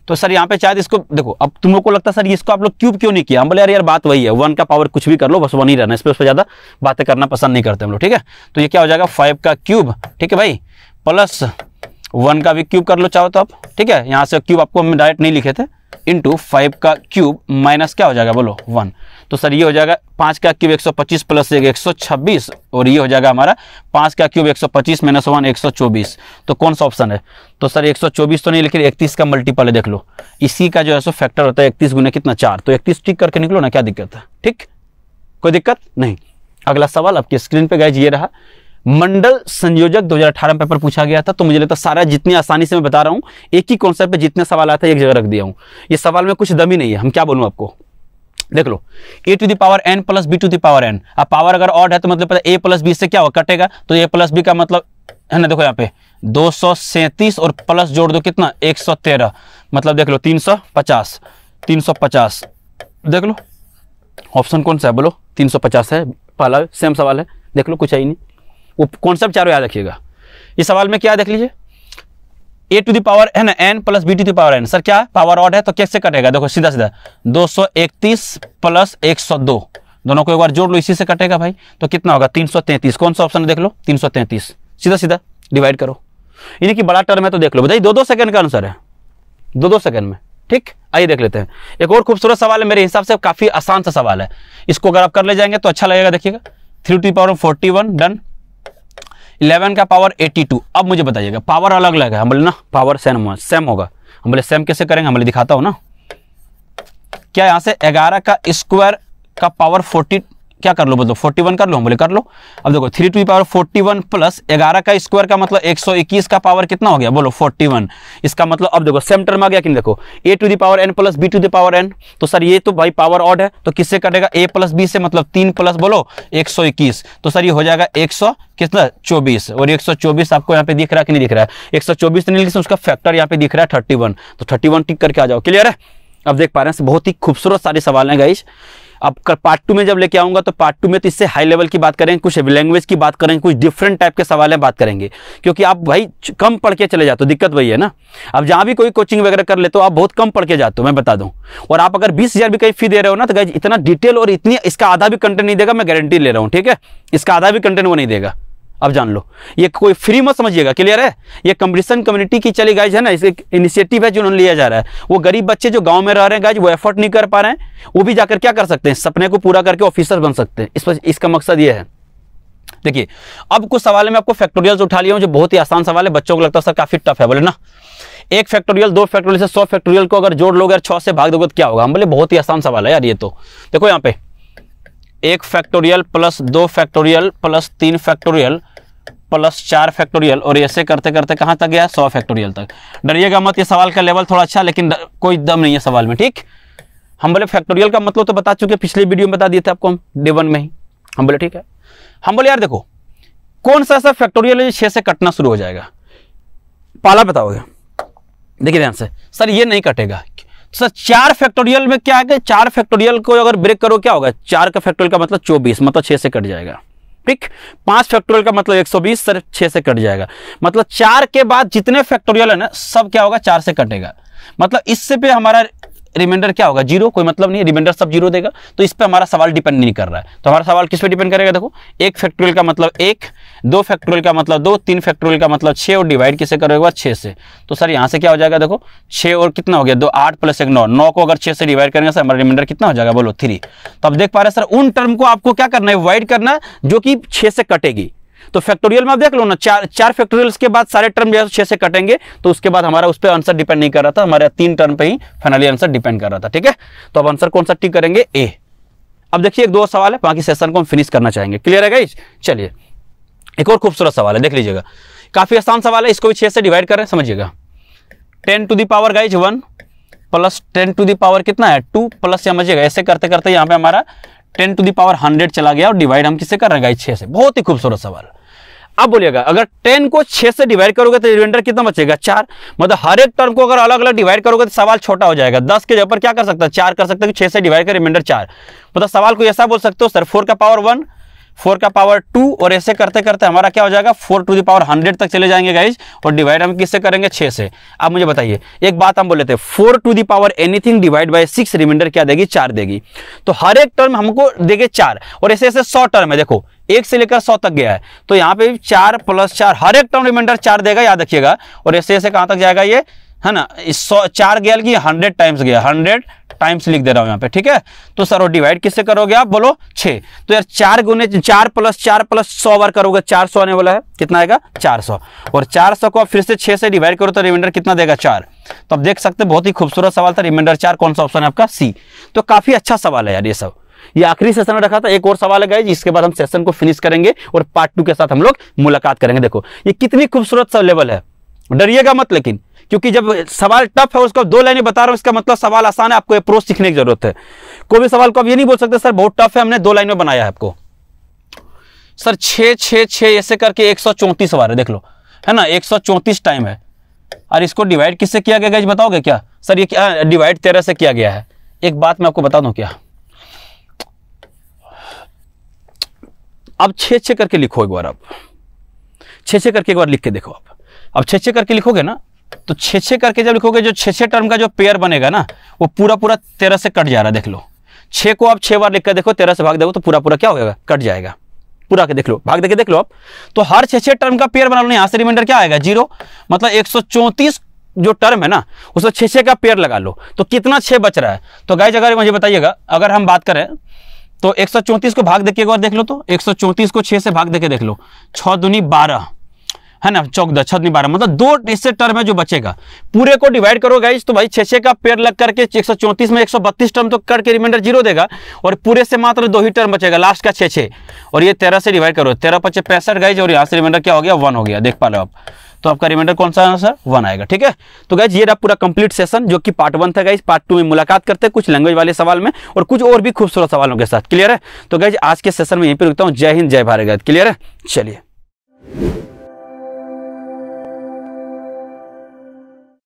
तो सर यहाँ पे शायद इसको देखो अब तुम लोग को लगता है सर इसको आप लोग क्यूब क्यों नहीं किया हम बोले यार यार बात वही है वन का पावर कुछ भी कर लो बस वन ही रहना इस पर उस पर ज़्यादा बातें करना पसंद नहीं करते हम लोग ठीक है तो ये क्या हो जाएगा फाइव का क्यूब ठीक है भाई प्लस वन का भी क्यूब कर लो चाहो तो आप ठीक है यहाँ से क्यूब आपको हम डायरेक्ट नहीं लिखे थे इंटू फाइव का क्यूब माइनस क्या हो जाएगा बोलो वन तो सर ये हो जाएगा पाँच का क्यूब एक सौ पच्चीस प्लस एक एक सौ छब्बीस और ये हो जाएगा हमारा पाँच का क्यूब एक सौ पच्चीस माइनस वन एक सौ चौबीस तो कौन सा ऑप्शन है तो सर एक सौ चौबीस तो नहीं लेकिन इकतीस का मल्टीपल है देख लो इसी का जो है सो फैक्टर होता है इकतीस गुना कितना चार तो इकतीस टिक करके निकलो ना क्या दिक्कत है ठीक कोई दिक्कत नहीं अगला सवाल आपकी स्क्रीन पर गए ये रहा मंडल संयोजक 2018 पेपर पूछा गया था तो मुझे लगता है सारा जितनी आसानी से मैं बता रहा हूँ एक ही कॉन्सेप्ट पे जितने सवाल आते हैं एक जगह रख दिया हूं ये सवाल में कुछ दम ही नहीं है हम क्या बोलूं आपको देख लो A to the power N plus B to the power N अब पावर अगर ऑड है तो मतलब पता ए प्लस बी से क्या होगा कटेगा तो ए प्लस बी का मतलब है ना देखो यहाँ पे दो और प्लस जोड़ दो कितना एक मतलब देख लो तीन सौ पचास तीन सौ पचास देख लो ऑप्शन कौन सा है बोलो तीन सौ पचास है पहला सेम सवाल है देख लो कुछ है ही नहीं वो कॉन्सेप्ट चारों याद रखिएगा इस सवाल में क्या देख लीजिए ए टू दी पावर है ना N plus B to the power N sir क्या पावर ऑड है तो कैसे कटेगा देखो सीधा सीधा दो सौ इकतीस प्लस एक दो दोनों को एक बार जोड़ लो इसी से कटेगा भाई तो कितना होगा तीन सौ तैंतीस कौन सा ऑप्शन देख लो तीन सौ तैंतीस सीधा सीधा डिवाइड करो यानी कि बड़ा टर्म है तो देख लो बताइए दो दो सेकंड का आंसर है दो दो सेकंड में ठीक आइए देख लेते हैं एक और खूबसूरत सवाल है मेरे हिसाब से काफ़ी आसान सा सवाल है इसको अगर आप कर ले जाएंगे तो अच्छा लगेगा देखिएगा three to power forty done eleven का पावर एट्टी टू अब मुझे बताइएगा पावर अलग अलग है हम बोले ना पावर सेम हो, सेम होगा हम बोले सेम कैसे करेंगे हम बोले दिखाता हूँ ना क्या यहाँ से ग्यारह का स्क्वायर का पावर फोर्टी क्या कर लो मतलब 41 कर लो हम बोले कर लो अब देखो three to power 41 one plus ग्यारह का स्क्वायर का मतलब 121 का पावर कितना हो गया बोलो 41 इसका मतलब अब देखो सेम में आ गया कि नहीं देखो A to the power N plus B to the power N तो सर ये तो भाई पावर ऑड है तो किससे कटेगा ए प्लस बी से मतलब तीन प्लस बोलो एक तो सर ये हो जाएगा एक कितना चौबीस और 124 आपको यहाँ पे दिख रहा है कि नहीं दिख रहा है 124 तो नहीं लेकिन उसका फैक्टर यहाँ पे दिख रहा है 31 तो 31 टिक करके आ जाओ क्लियर है अब देख पा रहे हैं बहुत ही खूबसूरत सारे सवाल हैं गाइज अब पार्ट टू में जब लेके आऊंगा तो पार्ट टू में तो इससे हाई लेवल की बात करेंगे कुछ लैंग्वेज की बात करेंगे कुछ डिफरेंट टाइप के सवाल है बात करेंगे क्योंकि आप भाई कम पढ़ के चले जाते हो दिक्कत वही है ना अब जहाँ भी कोई कोचिंग वगैरह कर लेते हो आप बहुत कम पढ़ के जाते हो मैं बता दूँ और आप अगर बीस भी कहीं फी दे रहे हो ना तो इतना डिटेल और इतनी इसका आधा भी कंटेंट नहीं देगा मैं गारंटी ले रहा हूँ ठीक है इसका आधा भी कंटेंट वो नहीं देगा अब जान लो ये कोई फ्री मत समझिएगा क्लियर है ये कंपटीशन कम्युनिटी की चली गाइज है ना इसे इनिशिएटिव है जो उन्होंने लिया जा रहा है वो गरीब बच्चे जो गांव में रह रहे हैं गाइज वो एफर्ट नहीं कर पा रहे हैं वो भी जाकर क्या कर सकते हैं सपने को पूरा करके ऑफिसर बन सकते हैं इस पर इसका मकसद ये है देखिए अब कुछ सवाल मैं आपको फैक्टोरियल उठा लिया हूँ जो बहुत ही आसान सवाल है बच्चों को लगता है सर काफ़ी टफ है बोले ना एक फैक्टोरियल दो फैक्टोरियल से सौ फैक्टोरियल को अगर जोड़ लोगे यार छः से भाग दोगे तो क्या होगा हम बोले बहुत ही आसान सवाल है यार ये तो देखो यहाँ पे एक फैक्टोरियल प्लस दो फैक्टोरियल प्लस तीन फैक्टोरियल प्लस चार फैक्टोरियल और ऐसे करते करते कहाँ तक गया सौ फैक्टोरियल तक डरिएगा मत ये सवाल का लेवल थोड़ा अच्छा लेकिन कोई दम नहीं है सवाल में ठीक हम बोले फैक्टोरियल का मतलब तो बता चुके पिछले वीडियो में बता दिए थे आपको हम डे वन में ही हम बोले ठीक है हम बोले यार देखो कौन सा ऐसा फैक्टोरियल है छः से कटना शुरू हो जाएगा पाला बताओगे देखिए ध्यान से सर ये नहीं कटेगा सर चार फैक्टोरियल में क्या है कि चार फैक्टोरियल को अगर ब्रेक करो क्या होगा चार का फैक्टोरियल का मतलब चौबीस मतलब छः से कट जाएगा ठीक पांच फैक्टोरियल का मतलब 120 सर छह से कट जाएगा मतलब चार के बाद जितने फैक्टोरियल है ना सब क्या होगा चार से कटेगा मतलब इससे पे हमारा रिमाइंडर क्या होगा जीरो कोई मतलब नहीं है रिमाइंडर सब जीरो देगा तो इस पर हमारा सवाल डिपेंड नहीं कर रहा है तो हमारा सवाल किस पे डिपेंड करेगा देखो एक फैक्ट्रियल का मतलब एक दो फैक्ट्रियल का मतलब दो तीन फैक्ट्रियल का मतलब छः और डिवाइड किसे करेगा छः से तो सर यहाँ से क्या हो जाएगा देखो छः और कितना हो गया दो आठ प्लस एक नौ नौ को अगर छः से डिवाइड करेंगे सर हमारा रिमाइंडर कितना हो जाएगा बोलो थ्री तो आप देख पा रहे हैं सर उन टर्म को आपको क्या करना है अवॉइड करना जो कि छः से कटेगी तो फैक्टोरियल में आप देख लो ना चार चार फैक्टोरियल्स के बाद सारे टर्म जो है छह से कटेंगे तो उसके बाद हमारा उस पर आंसर डिपेंड नहीं कर रहा था हमारे तीन टर्म पे ही फाइनली आंसर डिपेंड कर रहा था ठीक है तो अब आंसर कौन सा टिक करेंगे ए अब देखिए एक दो सवाल है बाकी सेशन को हम फिनिश करना चाहेंगे क्लियर है गाइज चलिए एक और खूबसूरत सवाल है देख लीजिएगा काफी आसान सवाल है इसको भी छह से डिवाइड कर रहे हैं समझिएगा ten to the power guys one plus ten to the power कितना है टू प्लस समझिएगा ऐसे करते करते यहाँ पे हमारा ten to the power hundred चला गया और डिवाइड हम किससे कर रहे हैं गाइज छह से बहुत ही खूबसूरत सवाल अब बोलिएगा अगर टेन को छः से डिवाइड करोगे तो रिमाइंडर कितना बचेगा चार मतलब हर एक टर्म को अगर अलग अलग डिवाइड करोगे तो सवाल छोटा हो जाएगा दस के जगह पर क्या कर सकता है चार कर सकते हो छह से डिवाइड कर रिमाइंडर चार मतलब सवाल को ऐसा बोल सकते हो सर फोर का पावर वन फोर का पावर टू और ऐसे करते करते हमारा क्या हो जाएगा four to the power power hundred तक चले जाएंगे गाइज और डिवाइड हम किससे करेंगे छह से आप मुझे बताइए एक बात हम बोले थे four to the power anything divide by six remainder क्या देगी चार देगी तो हर एक टर्म हमको देगी चार और ऐसे ऐसे सौ टर्म है देखो एक से लेकर सौ तक गया है तो यहाँ पे चार प्लस चार हर एक टर्म रिमाइंडर चार देगा याद रखिएगा और ऐसे ऐसे कहाँ तक जाएगा ये है ना सौ चार गया कि हंड्रेड टाइम्स गया हंड्रेड टाइम्स लिख दे रहा हूँ यहाँ पे ठीक है तो सर वो डिवाइड किससे करोगे आप बोलो छे तो यार चार गुने चार प्लस चार प्लस सौ बार करोगे चार सौ आने वाला है कितना आएगा चार सौ और चार सौ को आप फिर से छह से डिवाइड करो तो रिमाइंडर कितना देगा चार तो आप देख सकते बहुत ही खूबसूरत सवाल था रिमाइंडर चार कौन सा ऑप्शन है आपका सी तो काफ़ी अच्छा सवाल है यार ये सब ये आखिरी सेशन में रखा था एक और सवाल है गाइज इसके बाद हम सेशन को फिनिश करेंगे और पार्ट टू के साथ हम लोग मुलाकात करेंगे देखो ये कितनी खूबसूरत सा लेवल है डरिएगा मत लेकिन क्योंकि जब सवाल टफ है उसका दो लाइनें बता रहा हूं इसका मतलब सवाल आसान है आपको अप्रोच सीखने की जरूरत है कोई भी सवाल को आप ये नहीं बोल सकते सर बहुत टफ है हमने दो लाइन में बनाया है आपको सर छ छ छ ऐसे करके एक सौ चौंतीस सवाल है देख लो है ना एक सौ चौंतीस टाइम है और इसको डिवाइड किससे किया गया बताओगे क्या सर ये डिवाइड तेरह से किया गया है एक बात मैं आपको बता दूं क्या अब छः छः करके लिखो एक बार आप छः छः करके एक बार लिख के देखो आप अब छः छः करके लिखोगे ना तो छः छः करके जब लिखोगे जो छः छः टर्म का जो पेयर बनेगा ना वो पूरा पूरा तेरह से कट जा रहा है देख लो छः को आप छह बार लिख कर देखो तेरह से भाग देखो तो पूरा पूरा क्या होगा कट जाएगा पूरा के देख लो भाग देखे देख लो आप तो हर छः छः टर्म का पेयर बना लो यहां से रिमाइंडर क्या आएगा जीरो मतलब एक जो टर्म है ना उसमें छः छः का पेयर लगा लो तो कितना छः बच रहा है तो गाइज अगर मुझे बताइएगा अगर हम बात करें तो 134 को भाग देखिए एक बार देख लो तो 134 को 6 से भाग देके देख लो छः दुनी बारह है ना चौदह दस दुनी बारह मतलब दो इससे टर्म है जो बचेगा पूरे को डिवाइड करो गाइज तो भाई छः छः का पेड़ लग करके 134 में 132 टर्म तो करके रिमाइंडर जीरो देगा और पूरे से मात्र दो ही टर्म बचेगा लास्ट का छे छे और ये तेरह से डिवाइड करो तेरह पच्चीस पैंसठ गाइज और यहाँ से रिमाइंडर क्या हो गया वन हो गया देख पा लो आप तो आपका रिमाइंडर कौन सा आंसर वन आएगा ठीक है तो गाइज ये रहा पूरा कंप्लीट सेशन जो कि पार्ट वन था गाइज पार्ट टू में मुलाकात करते हैं कुछ लैंग्वेज वाले सवाल में और कुछ और भी खूबसूरत सवालों के साथ क्लियर है तो गाइज आज के सेशन में यहीं पर रुकता हूँ जय हिंद जय भारत क्लियर है चलिए